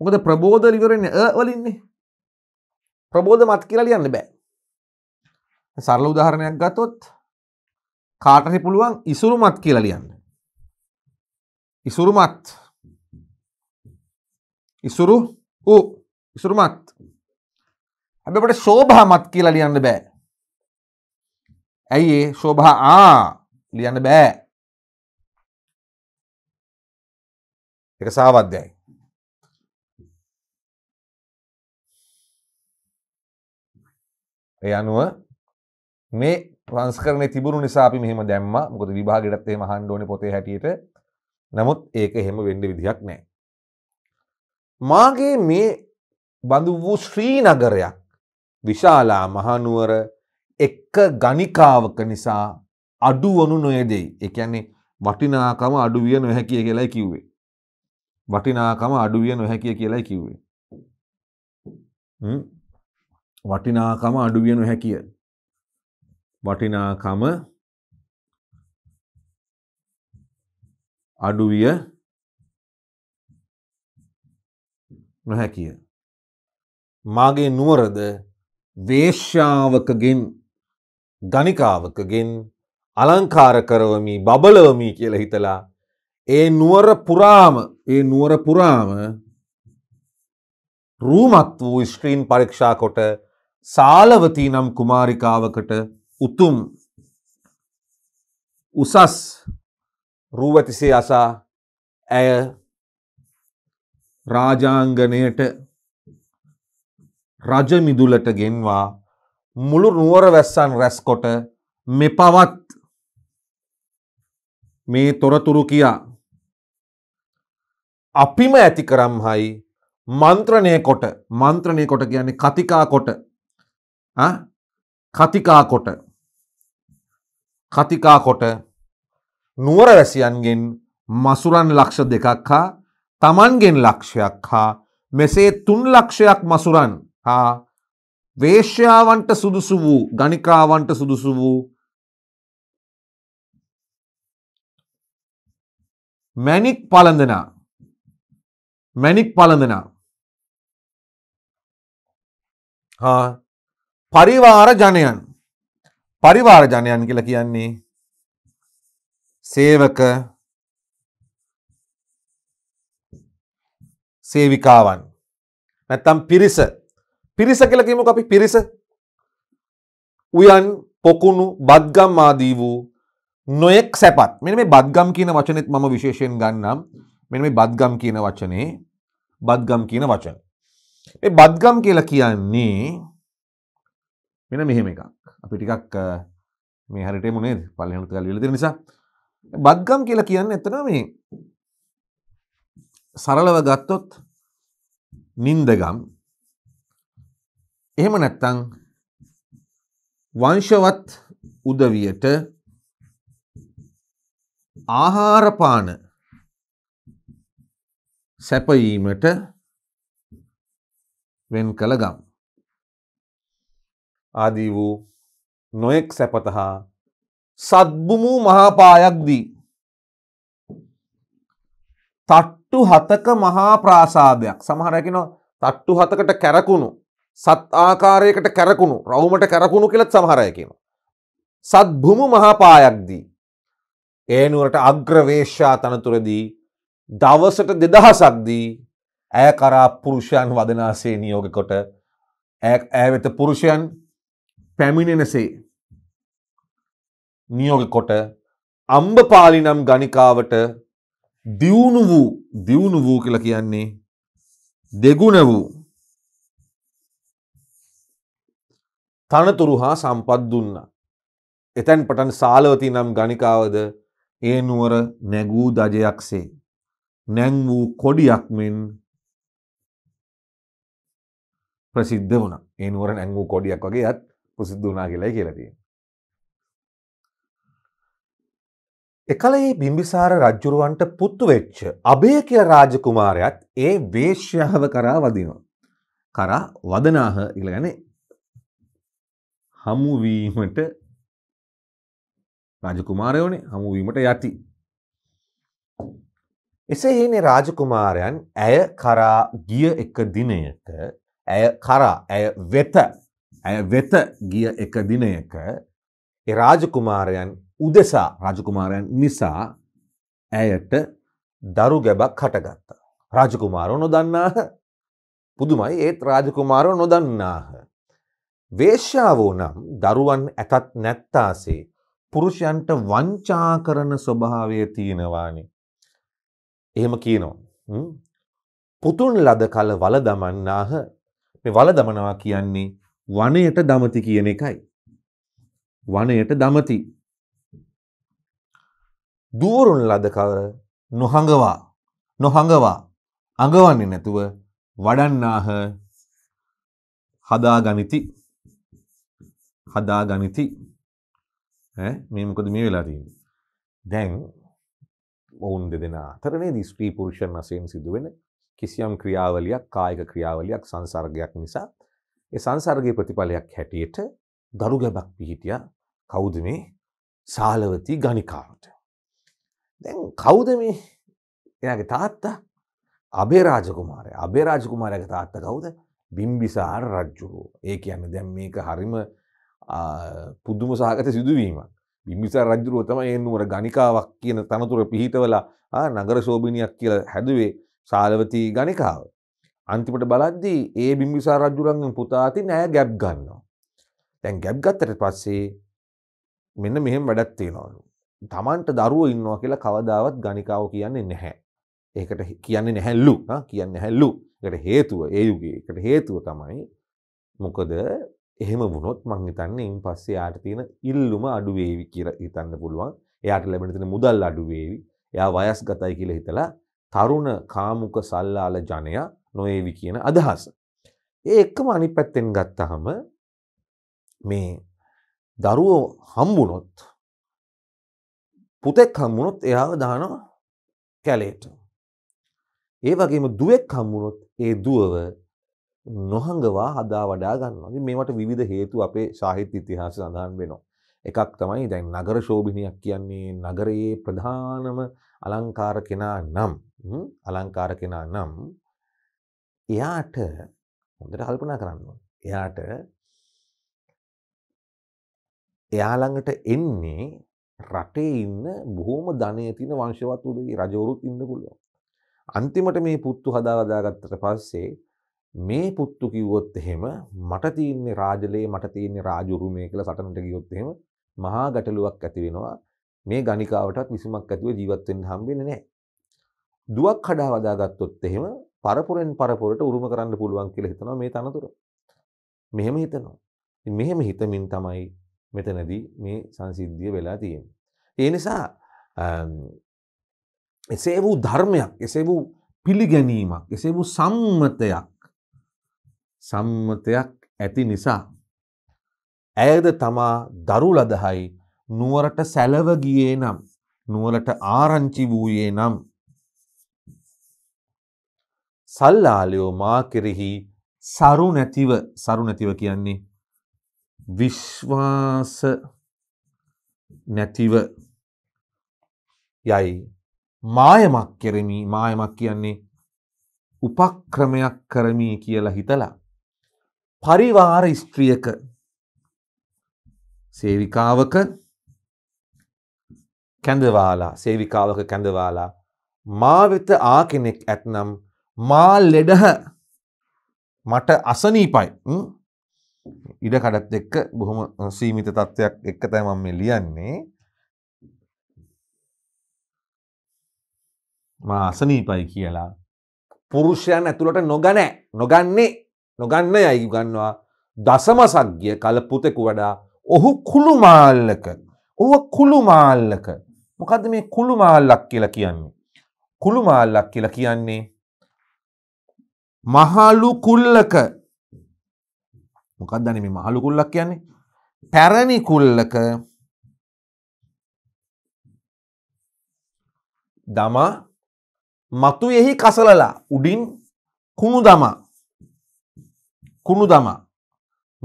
S2: මොකද ප්‍රබෝධ ලිවරෙන්නේ අ වලින්නේ ප්‍රබෝධ මත් කියලා ලියන්න බෑ සරල උදාහරණයක්
S1: ගත්තොත් කාටරි පුළුවන් ඉසුරුමත් කියලා ලියන්න. ඉසුරුමත් ඉසුරු ඌ ඉසුරුමත් අපට ශෝභාමත් කියලා ලියන්න බෑ. ඇයි ඒ ශෝභා ආ ලියන්න බෑ. එක සාවද්‍යයි. ඒ අනුව මේ
S2: ප්‍රංස්කරණය තිබුණු නිසා අපි මෙහෙම දැම්ම මොකද විභාගෙටත් එහෙම අහන්න ඕනේ පොතේ හැටියට. නමුත් ඒක එහෙම වෙන්න විදිහක් නැහැ. මාගේ මේ බඳු වූ ශ්‍රී නගරයක් විශාලා මහනුවර එක්ක ගණිකාවක නිසා අඩුවනු නොයදෙයි. ඒ කියන්නේ වටිනාකම අඩුවිය නොහැකිය කියලයි කිව්වේ. වටිනාකම අඩුවිය නොහැකිය කියලයි කිව්වේ. වටිනාකම අඩුවිය නොහැකිය.
S1: වටිනාකම අඩුවිය නොහැකිය. මාගේ නුවරද වේශ්‍යාවකගෙන්
S2: ගනිකාවකගෙන් අලංකාර කරවමි බබලවමි කියල හිතලා ඒ නුවර පුරාම ඒ නුවර පුරාම රූමත් වූ ස්ත්‍රීන් පරීක්ෂා කොට සාලවතී නම් කුමාරිකාවකට උතුම් උසස් රූවතිසේ අසා ඇය රාජාංගනයට රජමිදුලට ගෙන්වා මුළු නුවර වැස්සන් රැස්කොට මෙපවත් මේ තොරතුරු කියා අපිම ඇති කරම් හයි මන්ත්‍රණය කොට මන්ත්‍රණය කොට කියන්නේ කතිකා කොට කතිකා කොට කතිකා කොට නුවරවැසියන්ගෙන් මසුරන් ලක්ෂ දෙකක් හා තමන්ගෙන් ලක්ෂයක් හා මෙසේ තුන් ලක්ෂයක් මසුරන්
S1: හා වේශ්‍යාවන්ට සුදුසු වූ ගනිකාවන්ට සුදුසු වූ මැනික් පලඳනා මැනික් පලඳනා පරිවාර ජනයන් පරිවාර
S2: ජනයන් කියලා කියන්නේ සේවක සේවිකාවන් නැත්තම් පිරිස පිරිස කියලා කියමුක අපි පිරිස උයන් පොකුණු බද්ගම් ආදී වූ නොයෙක් සැපත් මෙන්න මේ බද්ගම් කියන වචනේත් මම විශේෂයෙන් ගන්නම් මෙන්න මේ බද්ගම් කියන වචනේ බද්ගම් කියන වචන මේ බද්ගම් කියලා කියන්නේ මෙන්න මෙහෙම එකක් අපි ටිකක් මේ හරිටේ මොනේ පල්ලනුත් කල් ලති නිසා බද්ගම් කියලා කියන්න එතන මේ සරලව ගත්තොත් නින්දගම් එහෙම නැත්තං වංශවත් උදවියට ආහාරපාන
S1: සැපයීමට වෙන් කළ ගම් ආදී වූ නොයෙක් සැපත
S2: හා සද්බුමූ මහාපායක් දී. තට්ටු හතක මහා ප්‍රාසාදයක් සමහරැකින තට්ටු හතකට කැරකුණු සත් ආකාරයකට කැරකුණු රවුමට කැරකුණු කියලත් සමහරයකින. සත්භුමු මහාපායක්දී. ඒනුවට අග්‍රවේශ්‍යා තනතුරදී දවසට දෙදහසක්දී ඇය කරා පුරුෂයන් වදනාසේ නියෝග කොට ඇ වෙත පුරුෂයන් පැමිණෙනසේ නියෝග කොට අම්බපාලි නම් ගනිකාවට දියුණු වූ දියුණු වූ කියල කියන්නේ දෙගුණ වූ තනතුරු හා සම්පත් දුන්න. එතැන් පටන් සාලවති නම් ගනිකාවද ඒ නුවර නැගූ දජයක්සේ. නැං වූ කොඩියක් මෙන් ප්‍රසිද්ධ වුණ ඒ නුවර නැං වූ කොඩියක් වගේ ඇත් පුසිද්ධ වනා කියලයි කියලතිය. එකලයි බිම්බිසාර රජ්ජුරුවන්ට පුත්තු වෙච්ච අබේ කියල රාජකුමාරයත් ඒ වේශ්‍යාව කරා වදිනවා. කරා වදනාහ ඉලගැන හමුවීමට රාජකුමාරයෝනේ හමුවීමට යති. එසේ හිනේ රාජකුමාරයන් ඇය කරා ගිය එක දිනයක ඇය කරා ඇය වෙත ඇය වෙත ගිය එක දිනයක රාජකුමාරයන් උදෙසා රාජකුමාරයන් නිසා ඇයට දරු ගැබක් හටගත්තා. රාජකුමාරෝ නොදන්නාහ පුදුමයි ඒත් රාජකුමාරෝ නොදන්නාහ. වේශ්‍යාවෝ නම් දරුවන් ඇතත් නැත්තාසේ පුරුෂයන්ට වංචා කරන ස්වභාවය තියෙනවානේ. එහෙම කියනවා. පුතුන් ලද කල වල දමන්නාහ මේ වල දමනවා කියන්නේ වනයට දමති කියන එකයි. වනයට දමති. දුවරුන් ලද කවර නොහඟවා නොහඟවා අඟවන්නේ නැතුව වඩන්නාහ හදා ගනිති හදා ගනිති මේ මොකද මේ වෙලා තියෙන්නේ. දැන් ඔවුන් දෙදෙන අතරනේ දිස්ත්‍රී පුරුෂන් වශයෙන් සිදුවෙන කිසියම් ක්‍රියාවලියක් කායික ක්‍රියාවලියක් සංසර්ගයක් නිසා ඒ සංසර්ගයේ ප්‍රතිඵලයක් හැටියට දරු ගැබක් පිහිටියා කවුද මේ සාලවති ගණිකාවට. දැන් කවුද මේ එයාගේ තාත්තා අබේරාජ කුමාරයා. අබේරාජ කුමාරයාගේ තාත්තා කවුද? බිම්බිසාර රජුරෝ. ඒ කියන්නේ දැන් මේක හරිම පුදුම සහගත සිදුවීමක්. බිම්බිසාර රජුරුව තමයි එන්නුවර ගණිකාවක් කියන තනතුර පිහිටවලා නගර ශෝභිනියක් කියලා හැදුවේ සාලවති ගණිකාව. අන්තිමට බලද්දී ඒ බිම්බිසා රජුරන්ගෙන් පුතාති නෑ ගැබ් ගන්නවා. දැන් ගැබ් ගත්තට පස්සේ මෙන්න මෙහෙම වැඩක් තියෙනවලු. තමන්ට දරුවෝ ඉන්නවා කියලා කවදාවත් ගණිකාව කියන්නේ නැහැ. ඒකට කියන්නේ නැහැලු කියන්න හැල්ලු එකට හේතුව ඒ යුගේ එකට හේතුව තමයි මොකද එහෙම වුණොත් මං හිතන්නේ ඉන් පස්සේ යාට තියෙන ඉල්ලුම අඩුවේවි කියලා හිතන්න පුළුවන් එයාට ලැබෙන තියෙන මුදල් අඩුවේවි එයා වයස්ගතයි කියලා හිතලා තරුණ කාමුක සල්ලාල ජනයා නොයේවි කියන අදහස. ඒ එක්කම අනි පැත්තෙන් ගත්තහම මේ දරුවෝ හම්බුණොත් පුතෙක් හම්බුණොත් එයාව දානවා කැලේට. ඒ වගේම දුවෙක් හම්බුණොත් ඒ දුවව නොහඟවා හදා වඩා ගන්නවා. මේවට විවිධ හේතු අපේ සාහිත්‍ය ඉතිහාස සඳහන් වෙනවා. එකක් තමයි දැන් නගර ශෝභිනියක් කියන්නේ නගරයේ ප්‍රධානම අලංකාර කෙනා නම් අලංකාර කෙනා නම් එයාට හොඳට කල්පනා කරන්න. එයාට එයා ළඟට එන්නේ රටේ ඉන්න බොහොම ධනය තියෙන වංශවත් උදේ රජවරුත් ඉන්න පුළුවන්. අන්තිමට මේ පුත්තු හදාගදාගත්තට පස්සේ මේ පුත්තු කිව්වොත් එහෙම මට තියෙන්නේ රාජලේ මට තියෙන්නේ රාජුරුමය කියලා සටනට ගියොත් එහෙම මහා ගැටලුවක් ඇති වෙනවා. මේ ගණිකාවටත් විසුමක් ඇතුව ජීවත් වෙන්න හම්බෙන්නේ නැහැ. දුවක් හදාවදාගත්තොත් එහෙම පරපුරෙන් පරපුරට උරුම කරන්න පුළුවන් කියලා හිතනවා මේ තනතුර. මෙහෙම හිතනවා. ඉතින් මෙහෙම හිතමින් තමයි මෙතනදී මේ සංසිද්ධිය වෙලා තියෙන්නේ. ඒ නිසා එසේ වූ ධර්මයක් එසේ වූ පිළිගැනීමක් එසේ වූ සම්මතයක් සම්මතයක් ඇති නිසා ඇයද තමා දරු ලදහයි නුවරට සැලව ගියේ නම් නුවරට ආරංචි වූයේ නම් සල්ලාලයෝ මා කෙරෙහි සරු නැතිව සරු නැතිව කියන්නේ විශ්වාස නැතිව යයි මායමක් කෙරෙමි මායමක් කියන්නේ උපක්‍රමයක් කරමි කියලා හිතලා පරිවාර ස්ත්‍රියක සේවිකාවක කැඳවාලා සේවිකාවක කැඳවාලා මා වෙත ආ කෙනෙක් ඇත්නම් මා ලෙඩහ මට අසනීපයි ඉඩකඩත් එක්ක බොහොම සීමිත තත්ත්වයක් එක්ක තෑමම් මේ
S1: ලියන්නේ මා අසනීපයි කියලා
S2: පුරුෂයන් ඇතුළට නොගනෑ නොගන්නේ නොගන්න යයි ගන්නවා දසමසක්ගිය කලපුතෙකු වඩා ඔහු කුළුමාල්ලක ඔහ කුළුමාල්ලක මොකද මේ කුළුමාල්ලක් කියලා කියන්නේ කුළුමාල්ලක් කියලා කියන්නේ මහලු කුල්ලක
S1: මොකක්දන මේ මහලු කුල්ලක් කියන්නේ පැරණි කුල්ලක දමා මතු එහි කසලලා උඩින් කුණු දමා
S2: කුණු දමා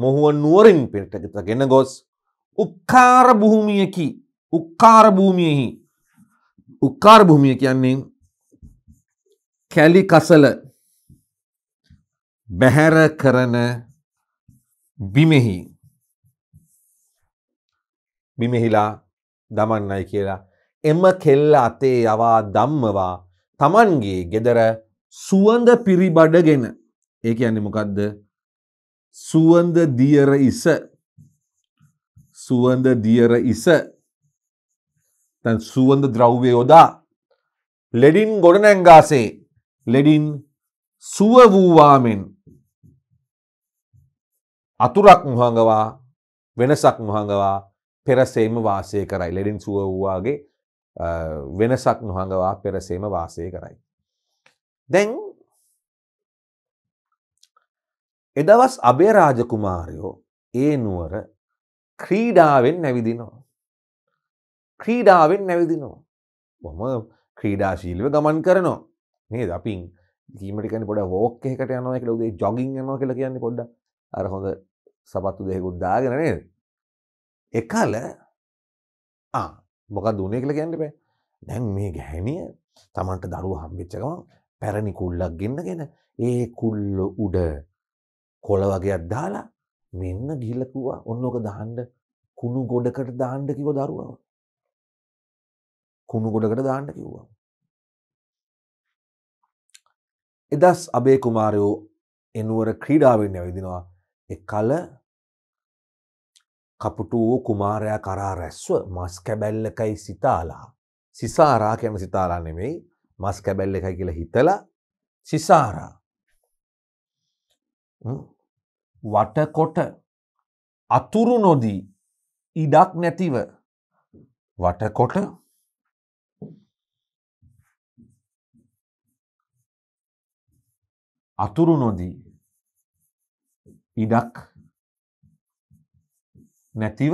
S2: මොහුව නුවරින් පිටගත ගෙන ගොස් උක්කාර භූමියකි උක්කාර භූමියෙහි උක්කාර භූමිය කියන්නේ
S1: කැලි කසල බැහැර කරන බිමෙහි
S2: බිමෙහිලා දමන්නයි කියලා එම කෙල්ල අතේ යවා දම්මවා තමන්ගේ ගෙදර සුවඳ පිරිබඩගෙන ඒ කියන්නේ මොකක්ද සුවඳ දියර ඉස සුවඳ දියර ඉස තැන් සුවඳ ද්‍රව්‍ය යොදා ලෙඩින් ගොඩනැංගාසේ ලෙඩින් සුව වූවාමෙන් අතුරක් මුහඟවා වෙනසක් මුහඟවා පෙරසේම වාසය කරයි. ලෙඩින් සුව වූවාගේ වෙනසක් නොහඟවා පෙරසේම වාසය කරයි. දැන් එදවස් අභයරාජකුමාරයෝ ඒ නුවර ක්‍රීඩාවෙන් නැවිදිනවා. ක්‍රීඩාවෙන් නැවිදිනවා. බොම ක්‍රීඩාශීලිව ගමන් කරනවා. නේද අපින් දීමටිකන පොඩ ෝක එකට යනවා කියලා උදේ ජොගින් යනවා කියලා කියන්නේ පොඩ්ඩ අර හොඳ සපත්තු දෙහෙකුත් දාගෙන නේද? එකල ආ මොකක්ද උනේ කියලා කියන්න බෑ. දැන් මේ ගැහණිය Tamanට දරුවා හම්බෙච්ච ගමන් පැරණි කුල්ලක් ගෙන්නගෙන ඒ කුල්ල උඩ කොළ වගේක් දාලා මෙන්න ගිහිල්ලා කිව්වා ඔන්නෝක දාන්න කුණු ගොඩකට දාන්න කිව්ව
S1: දරුවව. කුණු ගොඩකට දාන්න කිව්වා. එදස් අබේ කුමාරයෝ එනුවර ක්‍රීඩාවෙන් ඇවිදිනවා
S2: එකල කපුටු වූ කුමාරයා කරා රැස්ව මස් කැබැල්ලකයි සිතාලා සිසාරා කියන සිතාලා නෙමෙයි මස් කැබැල්ල එකයි කියලා හිතලා සිසාරා
S1: වටකොට අතුරු නොදී ඉඩක් නැතිව වටකොට අතුරු නොදී ඉඩක් නැතිව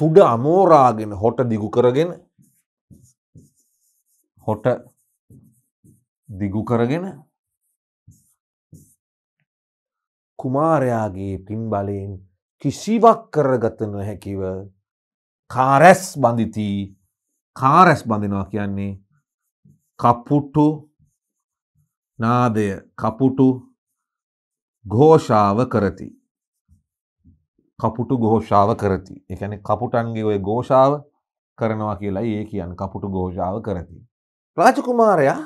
S1: තුඩ අමෝරාගෙන හොට දිගු කරගෙන හොට දිගු කරගෙන කුමාරයාගේ පින් බලයෙන්
S2: කිසිවක් කරගත නොහැකිව කාරැස් බඳිතී කාරැස් බඳිනවා කියන්නේ කපුටු නාදය කපුටු ඝෝෂාව කරති. කපුටු ඝෝෂාව කරති. එකන කපුටන්ගේ ඔය ഘෝෂාව කරනවා කියලා ඒ කියන් කපුටු ഘෝෂාව කරති. රාජකුමාරයා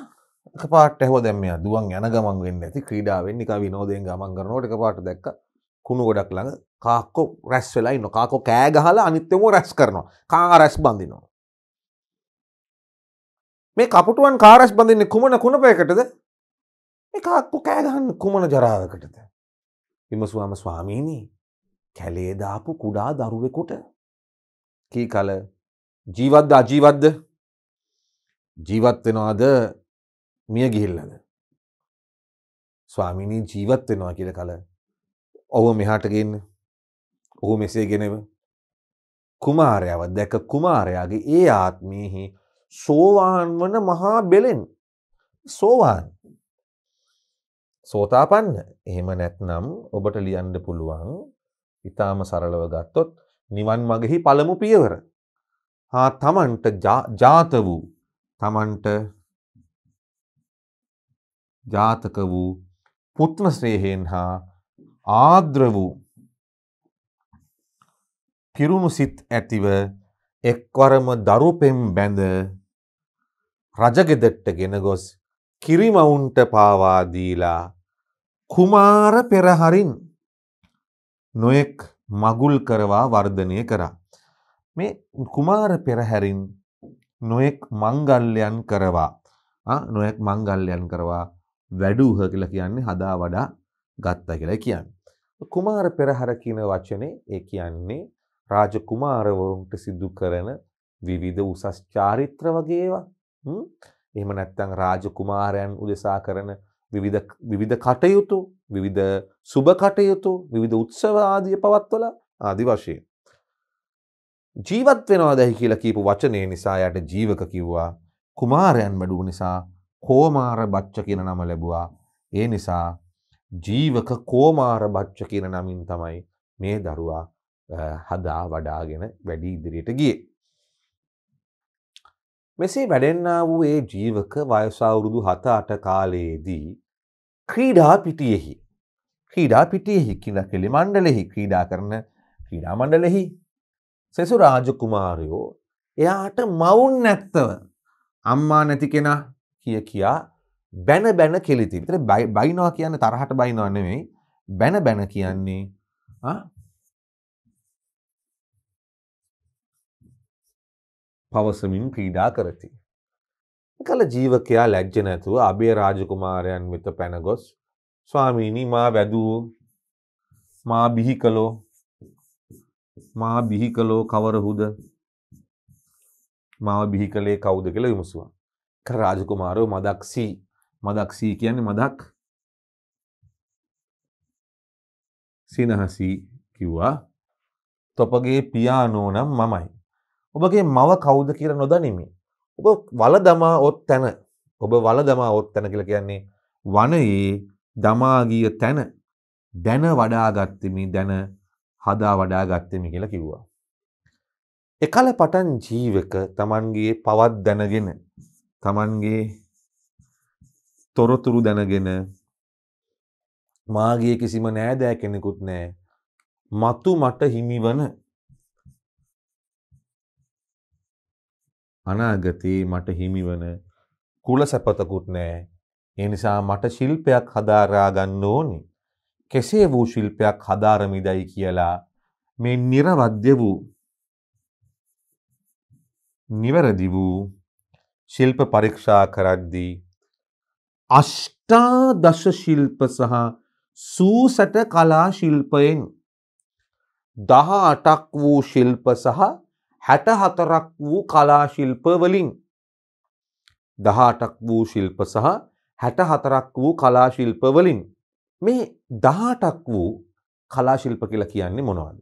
S2: පාට හෝ දැම දුවන් යන ගමන් වෙන්න ඇති ක්‍රීඩාවෙන් නික විනෝදයෙන් ගමන් කරනෝට එක පාට දැක්ක කුණු ගොඩක් ළඟ කාක්කො රැස් වෙලයි නොකාකො කෑ ගහලා අනිත්‍යම රැස් කරනවා කා රැස් බඳිනවා. මේ කපුටුවන් කාරස් බඳන්නේ කුමන කුණපයකටද මේ
S1: කාක්කු කෑගහන්න
S2: කුමන ජරාවකටද විමසුවාම ස්වාමීනි කැලේ දාපු කුඩා දරුවෙකුට කී කල ජීවත්ද අජීවත්ද ජීවත් වෙනවාද මිය ගිහිල්ලද ස්වාමිනී ජීවත් වෙනවා කියල කල ඔව මෙහාට ගන්න ඔහු මෙසේ ගෙනව කුමාරයාව දැක කුමාරයාගේ ඒ ආත්මයහි සෝවාන් වන මහා බෙලෙන් සෝවාන් සෝතාපන්න. එහෙම නැත්නම් ඔබට ලියන්න පුළුවන් ඊටාම සරලව ගත්තොත් නිවන් මගෙහි පළමු පියවර. හා තමන්ට ජාත වූ තමන්ට ජාතක වූ පුත්න ශ්‍රේහෙන් හා ආද්‍ර වූ පිරුණු සිත් ඇතිව එක්වරම දරුපෙම් බැඳ රජගෙදට්ට ගෙන ගොස් කිරිමවුන්ට පාවාදීලා කුමාර පෙරහරින් නොයෙක් මගුල් කරවා වර්ධනය කරා. මේ කුමාර පෙරහැරින් නොයෙක් මංගල්ලයන් කරවා නොයෙක් මංගල්ලයන් කරවා වැඩූහ කියල කියන්නේ හදා වඩා ගත්ත කියලා කියන්න. කුමාර පෙරහර කියන වචනේ ඒ කියන්නේ රාජ කුමාරවරුන්ට සිදු කරන විවිධ උසස් චාරිත්‍ර වගේවා එහෙම නැත්තං රාජ කුමාරයන් උදෙසා කරන විවිධ විවිධ කටයුතු විවිධ සුභ කටයුතු විවිධ උත්සව ආදිය පවත්වල ආදි වශයෙන් ජීවත් වෙනවා දැයි කියලා කියපු වචනය නිසා යට ජීවක කිව්වා කුමාරයන් වැඩූ නිසා කෝමාර බච්ච කියන නම ලැබුවා ඒ නිසා ජීවක කෝමාර බච්ච කියන නමින් තමයි මේ දරුවා හදා වඩාගෙන වැඩි ඉදිරියට ගියේ මෙසේ වැඩෙන්න්නා වූ ඒ ජීවක වයසවුරුදු හත අට කාලයේදී ක්‍රීඩා පිටියෙහි ක්‍රීඩා පිටියෙහි කින කෙළි මණ්ඩලෙහි ක්‍රීඩා කරන ක්‍රීඩා මණ්ඩලෙහි සෙසු රාජකුමාරයෝ එයාට මවුන් නැත්තව අම්මා නැති කෙනා කිය කියා බැන බැන කෙලිති විතර බයිනවා කියන්න තරහට බයිනවන්නෙවෙයි බැන බැන කියන්නේ පවසමින් ක්‍රීඩා කරති. කළ ජීවකයා ලැජ්ජ නැතුව අබේ රාජකුමාරයන් වෙත පැනගොස් ස්වාමීණී මා වැදූ මා බිහි කලෝ මා බිහි කලෝ කවරහුද මාව බිහි කළේ කවුද කියලා විමසුවා. ක රාජකුමාරෝ මදක්සී මදක්සී කියන්නේ මදක් සිනහසී කිව්වා තොපගේ පියානෝ නම් මමයි. ඔබගේ මව කවුද කියර නොදනිමි. ඔබ වල දමා ඔත් තැන ඔබ වල දමා ඔත් තැන කියල කියන්නේ වනයේ දමාගිය තැන දැන වඩාගත්තමි දැන හදා වඩාගත්තමි කියලා කිව්වා. එකල පටන් ජීවක තමන්ගේ පවත් දැනගෙන තමන්ගේ තොරතුරු දැනගෙන මාගේ කිසිම නෑදෑ කෙනෙකුත් නෑ මතු මට හිමිවන අනාගතේ මට හිමිවන කුල සැපතකුත් නෑ. ඒ නිසා මට ශිල්පයක් හදාරා ගන්න ඕනි. කෙසේ වූ ශිල්පයක් හදාරමිදයි කියලා මේ නිර්වද්‍ය වූ නිවැරදි වූ ශිල්ප පරීක්ෂා කරද්දී අෂ්ටාදශ ශිල්ප සහ සූසට කලා ශිල්පයෙන් දහ අටක් වූ ශිල්ප සහ හැටහතරක් වූ කලාශිල්පවලින් දහටක් වූ ශිල්ප සහ හැටහතරක් වූ කලාශිල්පවලින් මේ දහටක් වූ කලාශිල්ප කියලා කියන්නේ මොනවද.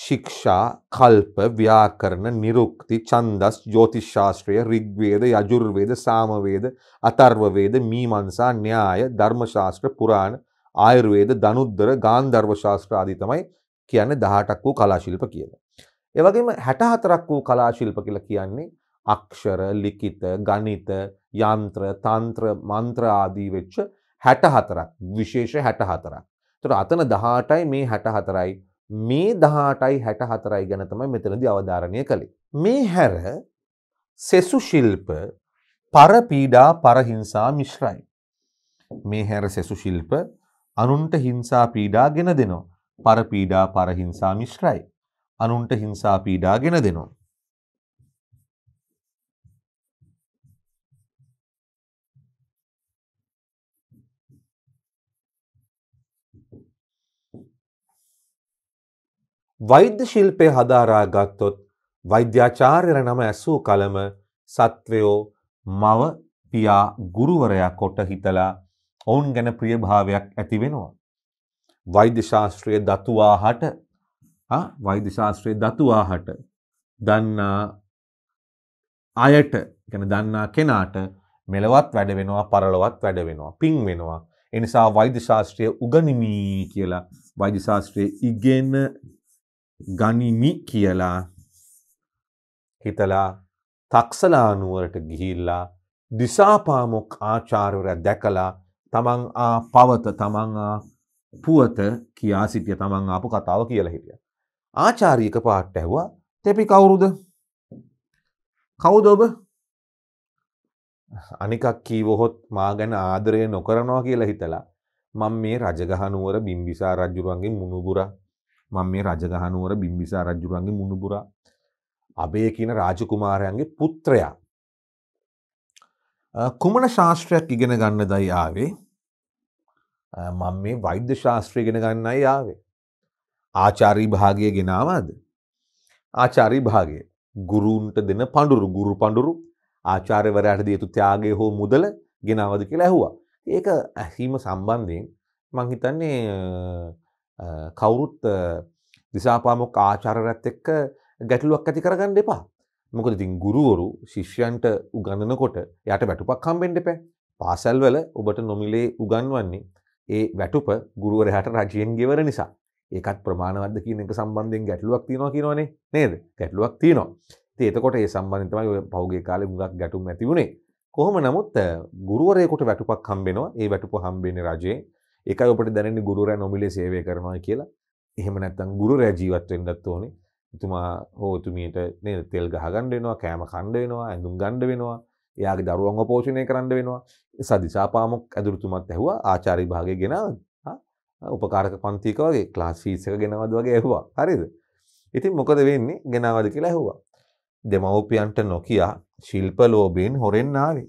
S2: ශික්ෂා කල්ප ව්‍යාකරණ නිරුක්ති චන්දස් ජෝතිශාස්ත්‍රය රිග්වේද යජුර්වේද සාමවේද අතර්වවේද මීමන්සා න්‍යාය ධර්මශාස්ත්‍ර පුරාණ ආයුර්වේද දනුද්දර ගාන්ධර්වශාස්ත්‍ර ආදී තමයි කියන්නේ දහටක් වූ කලාශිල්ප කියලා. එවගේම 64ක් වූ කලා ශිල්ප කියලා කියන්නේ අක්ෂර, ලිඛිත, ගණිත, යන්ත්‍ර, තන්ත්‍ර, මන්ත්‍ර ආදී වෙච්ච 64ක් විශේෂ 64ක්. එතකොට අතන 18යි මේ 64යි මේ 18යි 64යි ගැන තමයි මෙතනදී අවධාරණය කළේ. මේ හැර සෙසු ශිල්ප පරපීඩා පරහිංසා මිශ්‍රයි. මේ හැර සෙසු ශිල්ප අනුන්ට හිංසා පීඩා ගෙන දෙනවා. පරපීඩා පරහිංසා මිශ්‍රයි.
S1: අනුන්ට හිංසා පීඩා ගෙන දෙනවා.
S2: වෛද්‍ය ශිල්පය හදාරා ගත්තොත් වෛද්‍යාචාර්යර නම ඇසූ කලම සත්වයෝ මව පියා ගුරුවරයා කොට හිතලා ඔවුන් ගැන ප්‍රියභාවයක් ඇති වෙනවා. වෛද්‍ය ශාස්ත්‍රයේ දතුවා හට වෛද්‍ය ශාස්ත්‍රයේ දතුවාහට දන්නා අයට ගැන දන්නා කෙනාට මෙලවත් වැඩ වෙනවා පරලොවත් වැඩ වෙනවා පින් වෙනවා එනිසා වෛද්‍ය ශාස්ත්‍රය උගනිමී කියලා වෛද්‍ය ශාස්ත්‍රයේ ඉගෙන ගනිමි කියලා හිතලා තක්සලානුවරට ගිහිල්ලා දිසාපාමොක් ආචාර්යවරයා දැකලා තමන් ආ පවත තමන් ආ පුවත කියා සිටිය තමන් ආපු කතාව කියලා හිටියා. ආචාරීක පාට්ට ඇහ්වා තෙපි කවුරුද කවුද ඔබ අනිකක් කීවොහොත් මා ගැන ආදරය නොකරනවා කියලා හිතලා මං මේ රජගහනුවර බිම්බිසා රජ්ජුරුවන්ගේ මුණුබුර මං මේ රජගහනුවර බිම්බිසා රජ්ජුරුවන්ගේ මුණුබුර අබේ කියන රාජකුමාරයන්ගේ පුත්‍රයා කුමන ශාස්ත්‍රයක් ඉගෙන ගන්න දයි ආවේ මං මේ වෛද්‍ය ශාස්ත්‍රය ඉගෙන ගන්නයි ආවේ ආචාරී භාගය ගෙනාවාද? ආචාරී භාගය ගුරුන්ට දෙන පඳුරු ගුරු පඳුරු ආචාර්යවරයාට දිය යුතු ත්‍යාගය හෝ මුදල ගෙනාවද කියලා ඇහුවා. ඒක ඇහිම සම්බන්ධයෙන් මං හිතන්නේ කවුරුත් දිසාපාමොක් ආචාර්යරත් එක්ක ගැටලුවක් ඇති කරගන්න එපා. මොකද ඉතින් ගුරුවරු ශිෂ්‍යයන්ට උගන්වනකොට එයාට වැටුපක් හම්බෙන්න එපා. පාසල්වල ඔබට නොමිලේ උගන්වන්නේ ඒ වැටුප ගුරුවරයාට රජයෙන් ගෙවර නිසා. ඒකත් ප්‍රමාණවද කියන එක සම්බන්ධයෙන් ගැටලුවක් තියෙනවා කියනවනේ නේද ගැටලුවක් තියෙනවා ඉතින් එතකොට ඒ සම්බන්ධයෙන් තමයි ඔය පහුගිය කාලේ හුඟක් ගැටුම් ඇති වුණේ කොහොම නමුත් ගුරුවරයෙකුට වැටුපක් හම්බෙනවා ඒ වැටුප හම්බෙන්නේ රජයේ ඒකයි ඔබට දැනෙන්නේ ගුරුවරයා නොමිලේ සේවය කරනවා කියලා එහෙම නැත්නම් ගුරුවරයා ජීවත් වෙන්නත් ඕනේ එතුමා හෝ එතුමියට නේද තෙල් ගහගන්න වෙනවා කෑම කන්න වෙනවා ඇඳුම් ගන්න වෙනවා එයාගේ දරුවන්ව පෝෂණය කරන්න වෙනවා සදිසාපාමොක් ඇදුරුතුමත් ඇහුවා ආචාර්ය විභාගය ගෙනාවා උපකාරක පන්තික වගේ ක්ලාස් ෆීස් එක ගෙනවද වගේ ඇහුවා. හරිද? ඉතින් මොකද වෙන්නේ? ගෙනවද කියලා ඇහුවා. දෙමව්පියන්ට නොකිය ශිල්ප ලෝභයෙන් හොරෙන් ආවේ.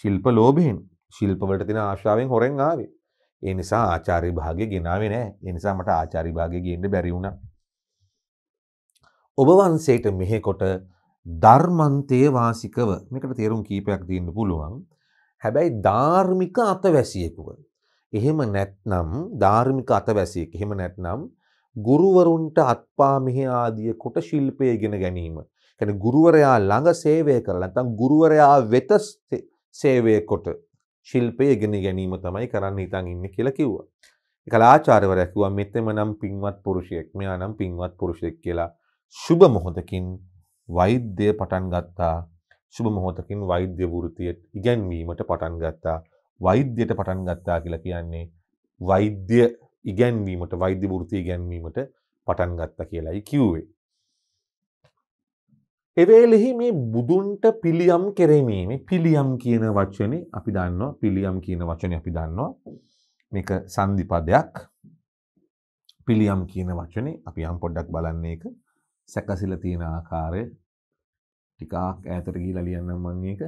S2: ශිල්ප ලෝභයෙන් ශිල්ප වලට තියෙන ආශාවෙන් හොරෙන් ආවේ. ඒ නිසා ආචාර්ය භාගය ගෙනාවේ නැහැ. ඒ නිසා මට ආචාර්ය භාගය ගේන්න බැරි වුණා. ඔබ වහන්සේට මෙහෙකොට ධර්මන්තයේ වාසිකව මේකට තේරුම් කීපයක් දෙන්න පුළුවන්. හැබැයි ධාර්මික අතවැසියෙකුව එහෙම නැත්නම් ධාර්මික අතවැසියෙක් එහෙම නැත්නම් ගුරුවරුන්ට අත්පා මෙහි ආදිය කොට ශිල්පය ඉගෙන ගැනීම. කියන්නේ ගුරුවරයා ළඟ සේවය කරලා නැත්නම් ගුරුවරයා වෙත සේවය කොට ශිල්පය ඉගෙන ගැනීම තමයි කරන්න හිතන් ඉන්නේ කියලා කිව්වා. ඒකලා ආචාර්යවරයා කිව්වා මෙතෙම නම් පින්වත් පුරුෂයෙක් මෙයා නම් පින්වත් පුරුෂයෙක් කියලා සුබ මොහොතකින් වෛද්‍ය පටන් ගත්තා. සුබ මොහොතකින් වෛද්‍ය වෘත්තිය ඉගැන්වීමට පටන් ගත්තා. වෛද්‍යයට පටන් ගත්තා කියලා කියන්නේ වෛද්‍ය ඉගැන්වීමට වෛද්‍ය වෘතිය ඉගැන්වීමට පටන් ගත්ත කියලායි කිව්වේ. එවේලෙහි මේ බුදුන්ට පිළියම් කෙරෙමීම පිළියම් කියන වචනේ අපි දන්නවා පිළියම් කියන වචනේ අපි දන්නවා මේක සංධිපදයක් පිළියම් කියන වචනේ අපි යම් පොඩ්ඩක් බලන්නේ එක සැකසිලා තියෙන ආකාරය ටිකක් ඈතට ගිහිලා ලියන්නම් මම මේක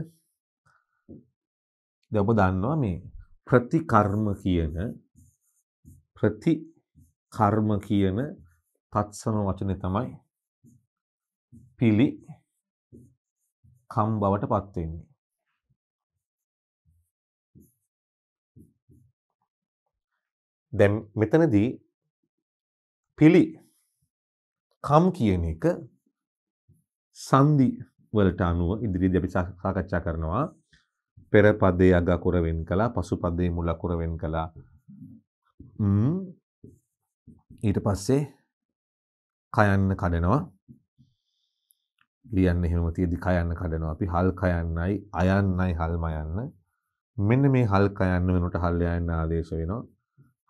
S2: දැබ දන්නවා මේ ප්‍රතිකර්ම කියන ප්‍රතිකර්ම කියන තත්සම
S1: වචනය තමයි පිළි කම් බවට පත්වෙන්නේ. දැම් මෙතනදී පිළි කම් කියන එක සන්දි වලට අනුව ඉදිරි
S2: දැපි සාකච්ඡා කරනවා පෙර පදේ අග අකුර වෙන් කළා පසු පදේ මුල අකුර වෙන් කළා ඊට පස්සේ කයන්න කඩනවා ලියන්න එහෙම තියෙදි කයන්න කඩනවා අපි හල් කයන්නයි අයන්නයි හල්ම යන්න මෙන්න මේ හල් කයන්න වෙනකොට හල් යන්න ආදේශ වෙනවා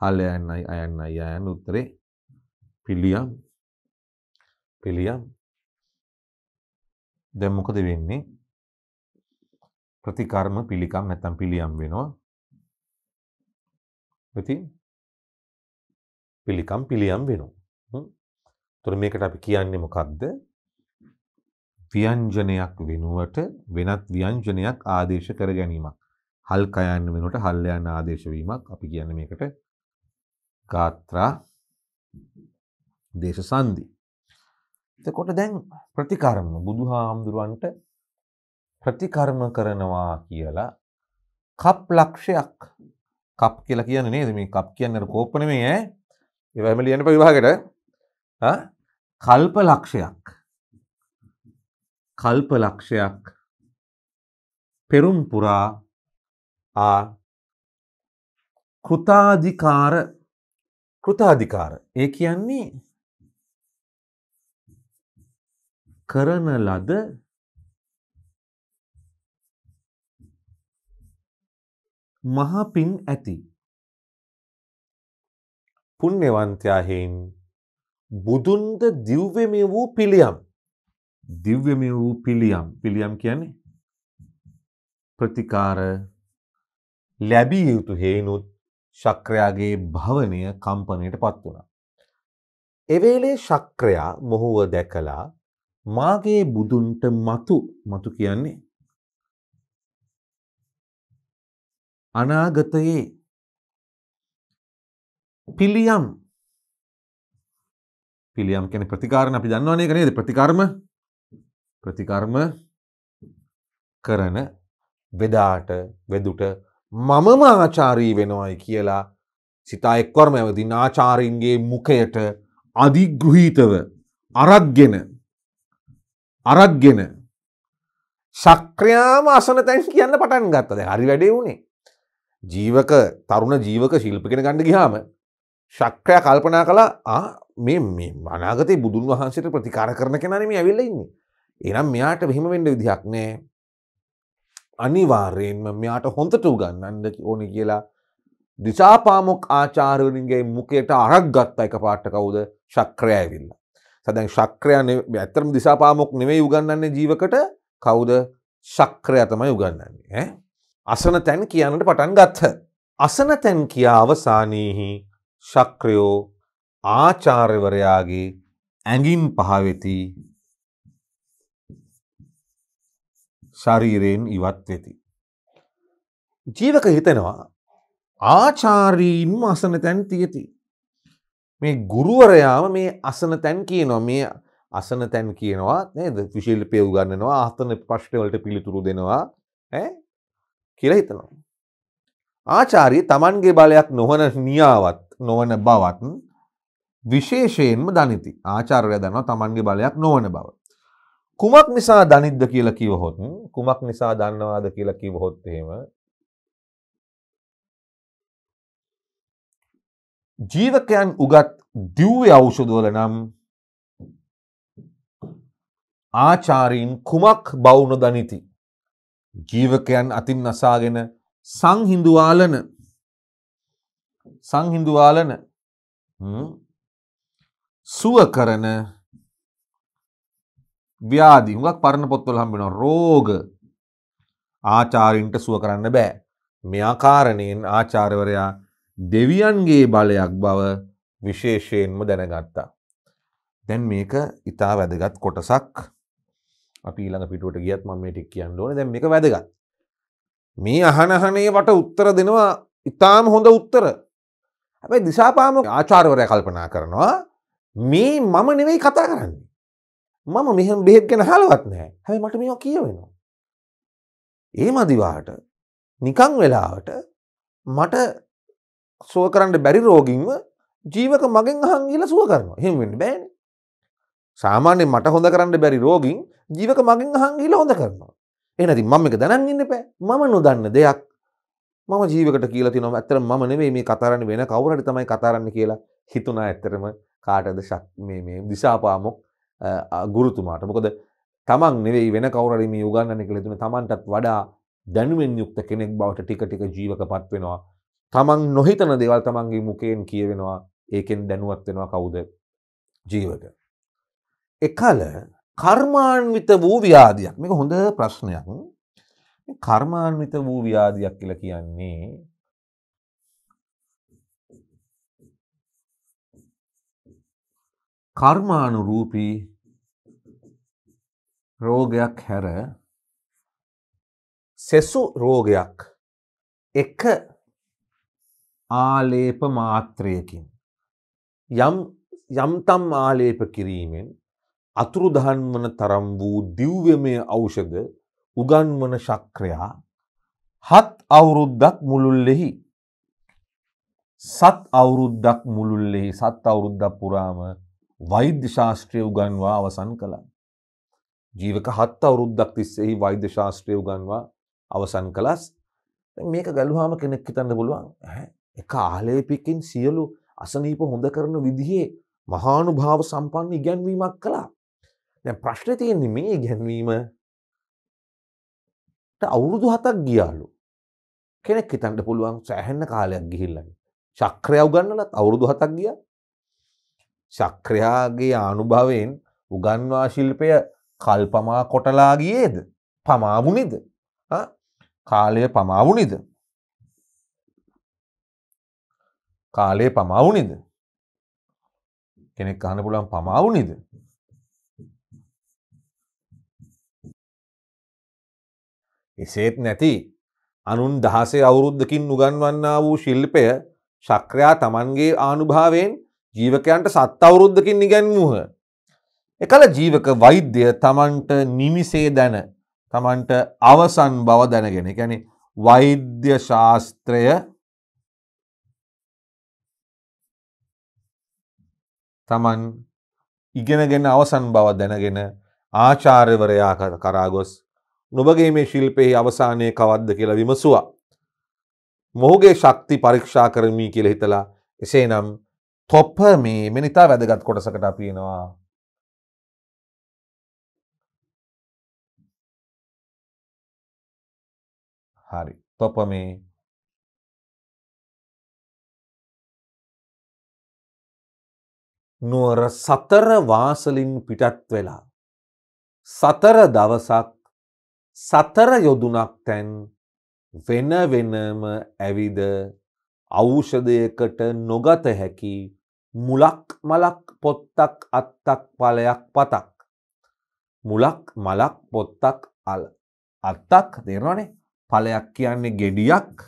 S2: හල් යන්නයි අයන්නයි යන්න උත්තරේ පිළියම්
S1: පිළියම් දැන් මොකද වෙන්නේ ප්‍රතිකර්ම පිළිකම් නැත්තම් පිළියම් වෙනවා. ඉතින් පිළිකම් පිළියම් වෙනවා.
S2: තොර මේකට අපි කියන්නේ මොකක්ද? ව්‍යංජනයක් වෙනුවට වෙනත් ව්‍යංජනයක් ආදේශ කර ගැනීමක්. හල් කයන්න වෙනුවට හල් යන ආදේශ වීමක් අපි කියන්නේ මේකට ගාත්‍රා දේශසන්ධි. එතකොට දැන් ප්‍රතිකර්ම බුදුහාමුදුරන්ට ප්‍රතිකර්ම කරනවා කියලා කප් ලක්ෂයක් කප් කියලා කියන නේද මේ කප් කියන්න කෝපන මේ ඇ එවැම ලියන පවිවාහකට
S1: කල්ප ලක්ෂයක් කල්ප ලක්ෂයක් පෙරුම් පුරා ආ කෘතාධිකාර කෘතාධිකාර ඒ කියන්නේ කරන ලද මහා පින් ඇති. පුණ්‍යවන්තයා හේන් බුදුන්ද
S2: දිව්‍යමය වූ පිළියම් දිව්‍යමය වූ පිළියම් පිළියම් කියන්නේ ප්‍රතිකාර ලැබිය යුතු හේනුත් ශක්‍රයාගේ භවනය කම්පනයට පත් වුණා. එවේලේ ශක්‍රයා මොහුව දැකලා මාගේ බුදුන්ට මතු මතු කියන්නේ
S1: අනාගතයේ පිළියම් පිළියම් කෙන ප්‍රතිකාරණ අපි දන්නවනය කනේද ප්‍රතිකර්ම ප්‍රතිකර්ම
S2: කරන වෙදාට වෙදුට මමම ආචාරී වෙනවායි කියලා සිතා එක්වර්ම ඇවදි නාචාරීන්ගේ මුකයට අධිගෘහීතව අරක්ගෙන අරක්ගෙන ශක්‍රයාම අසන තැන් කියන්න පටන් ගත්තද හරි වැඩේ වුණේ ජීවක තරුණ ජීවක ශිල්පිකෙන ගණඩ ගිහාම ශක්‍රය කල්පනා කලා මේ අනාගතේ බුදුන් වහන්සේට ප්‍රතිකාර කරන කෙනනම ඇවිල්ලඉන්නේ. එනම් මෙයාට හිම වෙන්ඩ විදිහක් නෑ. අනිවාර්යෙන්ම මෙයාට හොඳට උගන්නන්න ඕන කියලා දිසාපාමොක් ආචාරවලින්ගේ මුකයට අරක් ගත්ත එක පාට කවුද ශක්‍රය ඇවිල්ල. සැදැන් ශක්‍රයන ඇත්තරම දිසාපාමොක් නෙවෙයි උගන්නන්නේ ජීවකට කවුද ශක්‍රය තමයි උගන්නන්නේ. අසන තැන් කියන්නට පටන් ගත්හ. අසන තැන් කියා අවසානයෙහි ශක්‍රයෝ ආචාර්යවරයාගේ ඇඟින් පහවෙති ශරීරයෙන් ඉවත් වෙති. ජීවක හිතෙනවා ආචාරීන්ම අසන තැන් තියති. මේ ගුරුවරයාම මේ අසන තැන් කියනවා මේ අසන තැන් කියනවා නේද විශීල පෙව් ගන්නවා අහතන ප්‍රශ්නවලට පිළිතුරු දෙනවා කියලා හිතනවා. ආචාරය තමන්ගේ බලයක් නොවන නියාවත් නොවන බවත් විශේෂයෙන්ම දනිති ආචාර්ය දනවා තමන්ගේ බලයක් නොවන බව. කුමක් නිසා දනිද්ද කියල කිවහොත් කුමක්
S1: නිසා දන්නවාද කියල කිවහොත් එහෙම ජීවකයන් උගත් දිව්‍ය අවුෂුදෝල නම්
S2: ආචාරීන් කුමක් බවුණ දනිති ජීවකයන් අතින් නසාගෙන සංහිඳුවාලන සංහිඳුවාලන සුව කරන ව්‍යාධි හුඟක් පරණ පොත්වල හම්බෙනවා රෝග ආචාරින්ට සුව කරන්න බෑ. මෙයා කාරණයෙන් ආචාර්යවරයා දෙවියන්ගේ බලයක් බව විශේෂයෙන්ම දැනගත්තා. දැන් මේක ඉතා වැදගත් කොටසක් අපි ඊළඟ පිටුවට ගියත් මම මේ ටික කියන්න ඕනේ. දැන් මේක වැදගත්. මේ අහනහනේ වට උත්තර දෙනවා ඉතාම හොඳ උත්තර. හැබැයි දිසාපාම ආචාර්යවරයා කල්පනා කරනවා මේ මම නෙවෙයි කතා කරන්නේ. මම මෙහෙම බෙහෙත් ගැන අහලවත් නැහැ. හැබැයි මට මේවා කියවෙනවා. ඒ මදිවාට නිකං වෙලාවට මට සුව කරන්න බැරි රෝගින්ව ජීවක මගෙන් අහන් කියලා සුව කරනවා. එහෙම වෙන්න බෑනේ. සාමාන්‍ය මට හොඳ කරන්න බැරි රෝගින් ජීවක මගින් අහංගීල හොඳ කරනවා. එනති මම එක දැනන් ඉන්න පෑ මම නොදන්න දෙයක් මම ජීවකට කියල තිනව ඇතර ම නෙවේ මේ කතරන්න වෙන කවුරට තමයි කතාරන්න කියලා හිතුනා ඇත්තරම කාටද ශක් මේ දිසාපාමොක් ගුරුතුමාට මොකද තමන් නෙවෙයි වෙන කවරට මේ යෝගන්නන කළෙතුන තමන්ටත් වඩා දැනුවෙන් යුක්ත කෙනෙක් බවට ටික ටික ජීවක පත්වෙනවා තමන් නොහිතන දෙවල් තමන්ගේ මුකයෙන් කියවෙනවා ඒකෙන් දැනුවත් වෙනවා කවුද ජීවක එකල කර්මාන්විත වූ ව්‍යාධයක් මේක හොඳ ප්‍රශ්නයක් කර්මාන්විත වූ ව්‍යාධයක් කියල කියන්නේ
S1: කර්මාණු රූපී රෝගයක් හැර සෙසු රෝගයක් එක
S2: ආලේප මාත්‍රයකින් යම් යම්තම් ආලේප කිරීමෙන් අතුරුදහන් වන තරම් වූ දිව්‍යමය ඖෂධ උගන්වන ශක්‍රයා හත් අවුරුද්දක් මුළුල්ලෙහි සත් අවුරුද්දක් මුළුල්ලෙහි සත් අවුරුද්දක් පුරාම වෛද්‍ය ශාස්ත්‍රය උගන්වා අවසන් කළා. ජීවක හත් අවුරුද්දක් තිස්සෙහි වෛද්‍ය ශාස්ත්‍රය උගන්වා අවසන් කළස් මේක ගැලුහාම කෙනෙක් හිතන්න පුළුවන් එක ආලේපිකින් සියලු අසනීප හොඳ කරන විදිහේ මහානුභාව සම්පන්න ඉගැන්වීමක් කළා. දැ ප්‍රශ්න තියෙන්නේ මේ ගැන්වීම අවුරුදු හතක් ගියාලු කෙනෙක් හිතන්ට පුළුවන් සෑහෙන්න කාලයක් ගිහිල්ලන්න ශක්‍රයව ගන්නලත් අවුරුදු හතක් ගිය ශක්‍රයාගේ ආනුභාවයෙන් උගන්වා ශිල්පය කල්පමා කොටලාගියේද පමාවුනිද කාලය පමාවුනිද
S1: කාලය පමවුනිද කෙනෙක් අහන පුළුවන් පමාවුනිද
S2: එසේත් නැති අනුන් දහසේ අවුරුද්ධකින් නුගන්වන්නා වූ ශිල්පය ශක්‍රයා තමන්ගේ ආනුභාවයෙන් ජීවකයන්ට සත් අවුරුද්ධකින් නිගැන්වූහ. එකල ජීවක වෛද්‍ය තමන්ට නිමිසේ දැන තමන්ට
S1: අවසන් බව දැනගෙන ගැන වෛද්‍ය ශාස්ත්‍රය තමන්
S2: ඉගෙනගෙන අවසන් බව දැනගෙන ආචාර්යවරයා කරාගොස් නොබගේ මේ ශිල්පෙහි අවසානය කවද්ද කියලා විමසුවා. මොහුගේ ශක්ති පරීක්ෂා කරමී
S1: කියල හිතලා එසේ නම් තොප්ප මේ මෙනිතා වැදගත් කොටසකට අපියෙනවා. හරි තොප මේ නුවර සතර වාසලින් පිටත් වෙලා සතර දවසක් සතර
S2: යොදුනක් තැන් වෙන වෙනම ඇවිද ඖෂධයකට නොගත හැකි මුලක් මලක් පොත්තක් අත්තක් පලයක් පතක්. මුලක් මලක් පොත්තක් අල් අත්තක් දෙරනේ පලයක් කියන්නේ ගෙඩියක්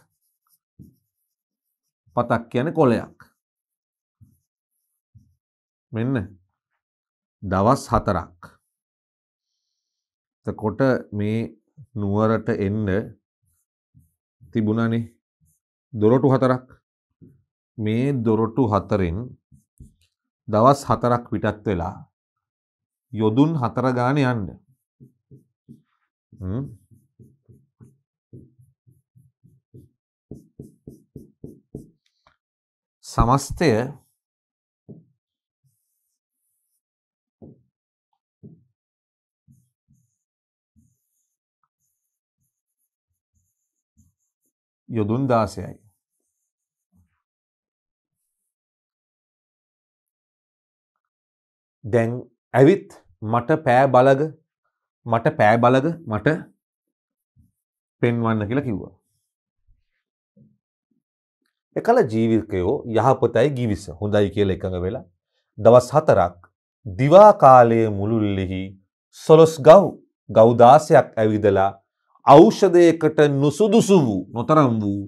S2: පතක් කියන කොලයක්. මෙන්න දවස් හතරක්. කොට මේ නුවරට එන්න තිබුණනේ දොරටු හතරක් මේ දොරටු හතරෙන් දවස් හතරක් විටත් වෙලා
S1: යොදුන් හතර ගාන යන්න සමස්තය යොදුන් දාසයයි. දැන් ඇවිත් මට පෑ බලග මට පෑ බලග මට
S2: පෙන්වන්න කියලා කිව්වා. එකල ජීවිකයෝ යහපතයි ගිවිස හොඳයි කියල එකඟ වෙලා දවස් හතරක් දිවාකාලය මුළුල්ලෙහි සොලොස් ගව් ගෞදාසයක් ඇවිදලා ඖෂධයකට නුසුදුසු වූ නොතරම් වූ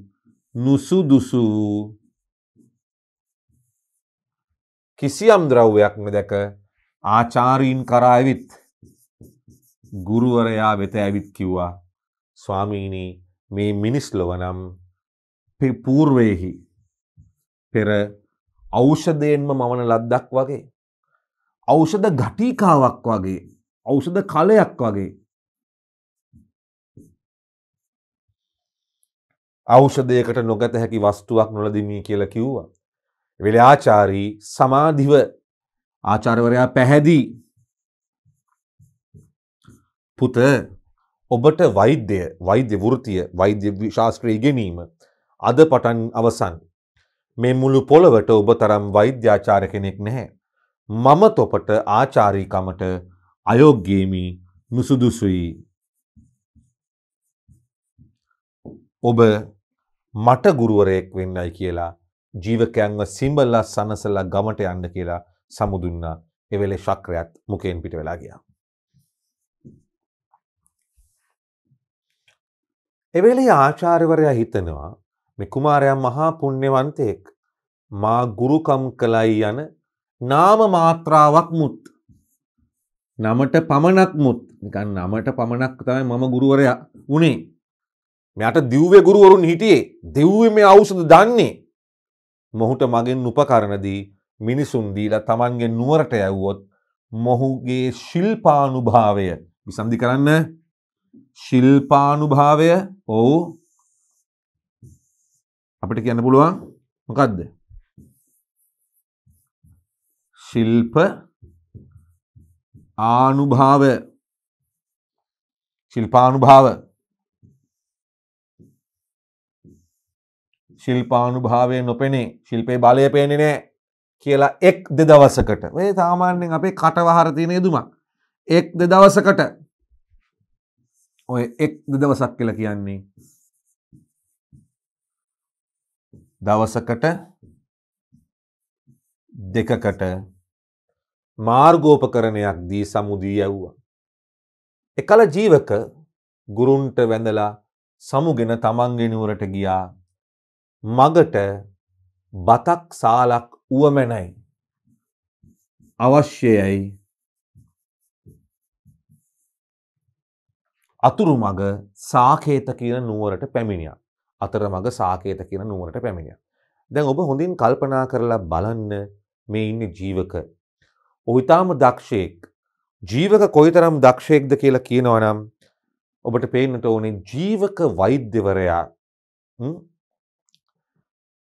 S2: නුසුදුසු වූ කිසියම් ද්‍රව්‍යයක්ම දැක ආචාරීන් කරා ඇවිත් ගුරුවරයා වෙත ඇවිත් කිව්වා ස්වාමීනී මේ මිනිස් ලොව නම් පූර්වයෙහි පෙර ඖෂධයෙන්ම මවන ලද්දක් වගේ ඖෂධ ගටිකාවක් වගේ ඖෂධ කලයක් වගේ ඖෂධයකට නොගත හැකි වස්තුවක් නොලදිමි කියලා කිව්වා. වෙලේ ආචාරී සමාධිව ආචාර්යවරයා පැහැදී පුත ඔබට වෛද්‍ය වෛද්‍ය වෘතිය වෛද්‍ය ශාස්ත්‍රය ඉගෙනීම අද පටන් අවසන් මේ මුළු පොළවට ඔබ තරම් වෛද්‍යාචාර්ය කෙනෙක් නැහැ මම තොපට ආචාරීකමට අයෝග්‍යමි නුසුදුසුයි ඔබ මට ගුරුවරයෙක් වෙන්නයි කියලා ජීවකයන්ව සිම්බල්ලා සනසලා ගමට යන්න කියලා සමුදුන්නා එවෙලේ ශක්‍රයත් මුකෙන් පිට වෙලා ගියා. එවෙලේ ආචාර්යවරයා හිතනවා මේ කුමාරයා මහා පුණ්‍යවන්තයෙක් මා ගුරුකම් කළයි යන නාම මාත්‍රාවක් මුත් නමට පමණක් මුත් නිකන් නමට පමණක් තමයි මම ගුරුවරයා වුණේ මෙයට දිව්‍ය ගුරුවරුන් හිටියේ දෙව්වේ මේ අවුසද දන්නේ. මොහුට මගෙන් උපකරණදී මිනිසුන් දීලා තමන්ගේ නුවරට ඇව්වොත් මොහුගේ ශිල්පානුභාවය විසන්ධි කරන්න ශිල්පානුභාවය
S1: ඔවු අපිට කියන්න පුළුවන් මොකක්ද ශිල්ප ආනුභාව ශිල්පානුභාව ශිල්පානුභාවය නොපෙනේ
S2: ශිල්පේ බලය පේනෙ නෑ කියලා එක් දෙ දවසකට ඔය සාමාන්‍යෙන් අපේ කටවහරතියන යුතුමක් එක් දෙ දවසකට ඔය එක් දෙ දවසක්
S1: කියලා කියන්නේ දවසකට දෙකකට මාර්ගෝපකරණයක්
S2: දී සමුදී යව්වා. එකල ජීවක ගුරුන්ට වැඳලා සමුගෙන තමන්ගෙනුවරට ගියා මගට බතක් සාලක් වුවමැනයි.
S1: අවශ්‍යයයි අතුරු මග
S2: සාකේත කියන නුවරට පැමිණිය. අතර මග සාකේත කියන නුවරට පැමිණිය. දැන් ඔබ හොඳින් කල්පනා කරලා බලන්න මේ ඉන්න ජීවක. ඔවිතාම දක්ෂයෙක් ජීවක කොයිතරම් දක්ෂයෙක්ද කියලා කියනවනම් ඔබට පේන්නට ඕනේ ජීවක වෛද්‍යවරයා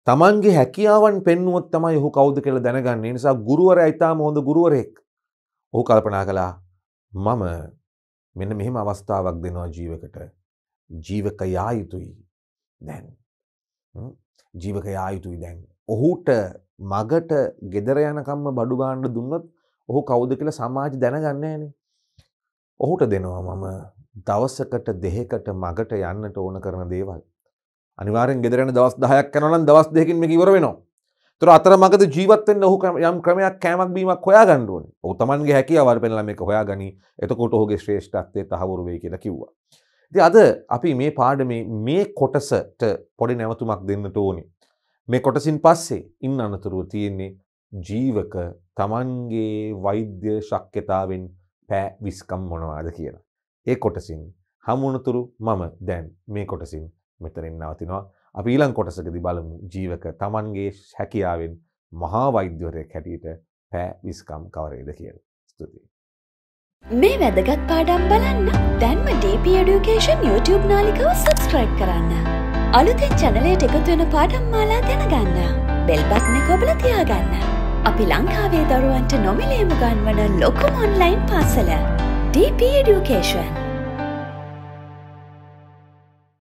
S2: තමන්ගේ හැකියාවන් පෙන්නුවොත් තමයි ඔහු කවුද කියලා දැනගන්න නිසා ගුරුවරයා ඊටාම හොඳ ගුරුවරයෙක්. ඔහු කල්පනා කළා මම මෙන්න මෙහෙම අවස්ථාවක් දෙනවා ජීවකට. ජීවක යා යුතුයි දැන්. ජීවක යා යුතුයි දැන්. ඔහුට මගට ගෙදර යනකම්ම බඩු ගාන්න දුන්නොත් ඔහු කවුද කියලා සමාජ දැනගන්නේ නැහනේ. ඔහුට දෙනවා මම දවසකට දෙහෙකට මගට යන්නට ඕන කරන දේවල්. අනිවාරෙන් ගෙදරන දවස් දහයක් කනලන් දවස් දෙකින් මේ ඉවර වෙනවා තුර අතරමකද ජීවත්තෙන් ඔහු යම් ක්‍රමයක් කෑමක් බීමක් හොයා ගණ්ඩුවන ඔහු තමන්ගේ හැකි අවර පෙනලම එක හොයා ගනි එතකොට ඔහුගේ ශ්‍රේෂ්ඨත්වය තහවුරුවේ කියලා කිව්වා. ඉතින් අද අපි මේ පාඩමේ මේ කොටසට පොඩි නැවතුමක් දෙන්න ඕනේ. මේ කොටසින් පස්සේ ඉන්න අනතුරුව තියෙන්නේ ජීවක තමන්ගේ වෛද්‍ය ශක්්‍යතාවෙන් පෑ විස්කම් මොනවාද කියලා. ඒ කොටසින් හමුණතුරු මම දැන් මේ කොටසින් මෙතනින් නවතිනවා. අපි ඊළං කොටසකදි බලමු ජීවක තමන්ගේ හැකියාවෙන් මහා වෛද්‍යවරයෙක් හැටියට පෑ විස්කම් කවරේද කියලා. ස්තුතියි.
S1: මේ වැදගත් පාඩම් බලන්න දැන්ම DP Education YouTube නාලිකව සබස්ක්‍රයිබ් කරන්න. අලුතෙන් චැනලයට එකතු වෙන පාඩම් මාලා දැනගන්න. බෙල්බත්න කොබල තියාගන්න. අපි ලංකාවේ දරුවන්ට නොමිලේම ගන්වන ලොකුම ඔන්ලයින් පාසල DP Education.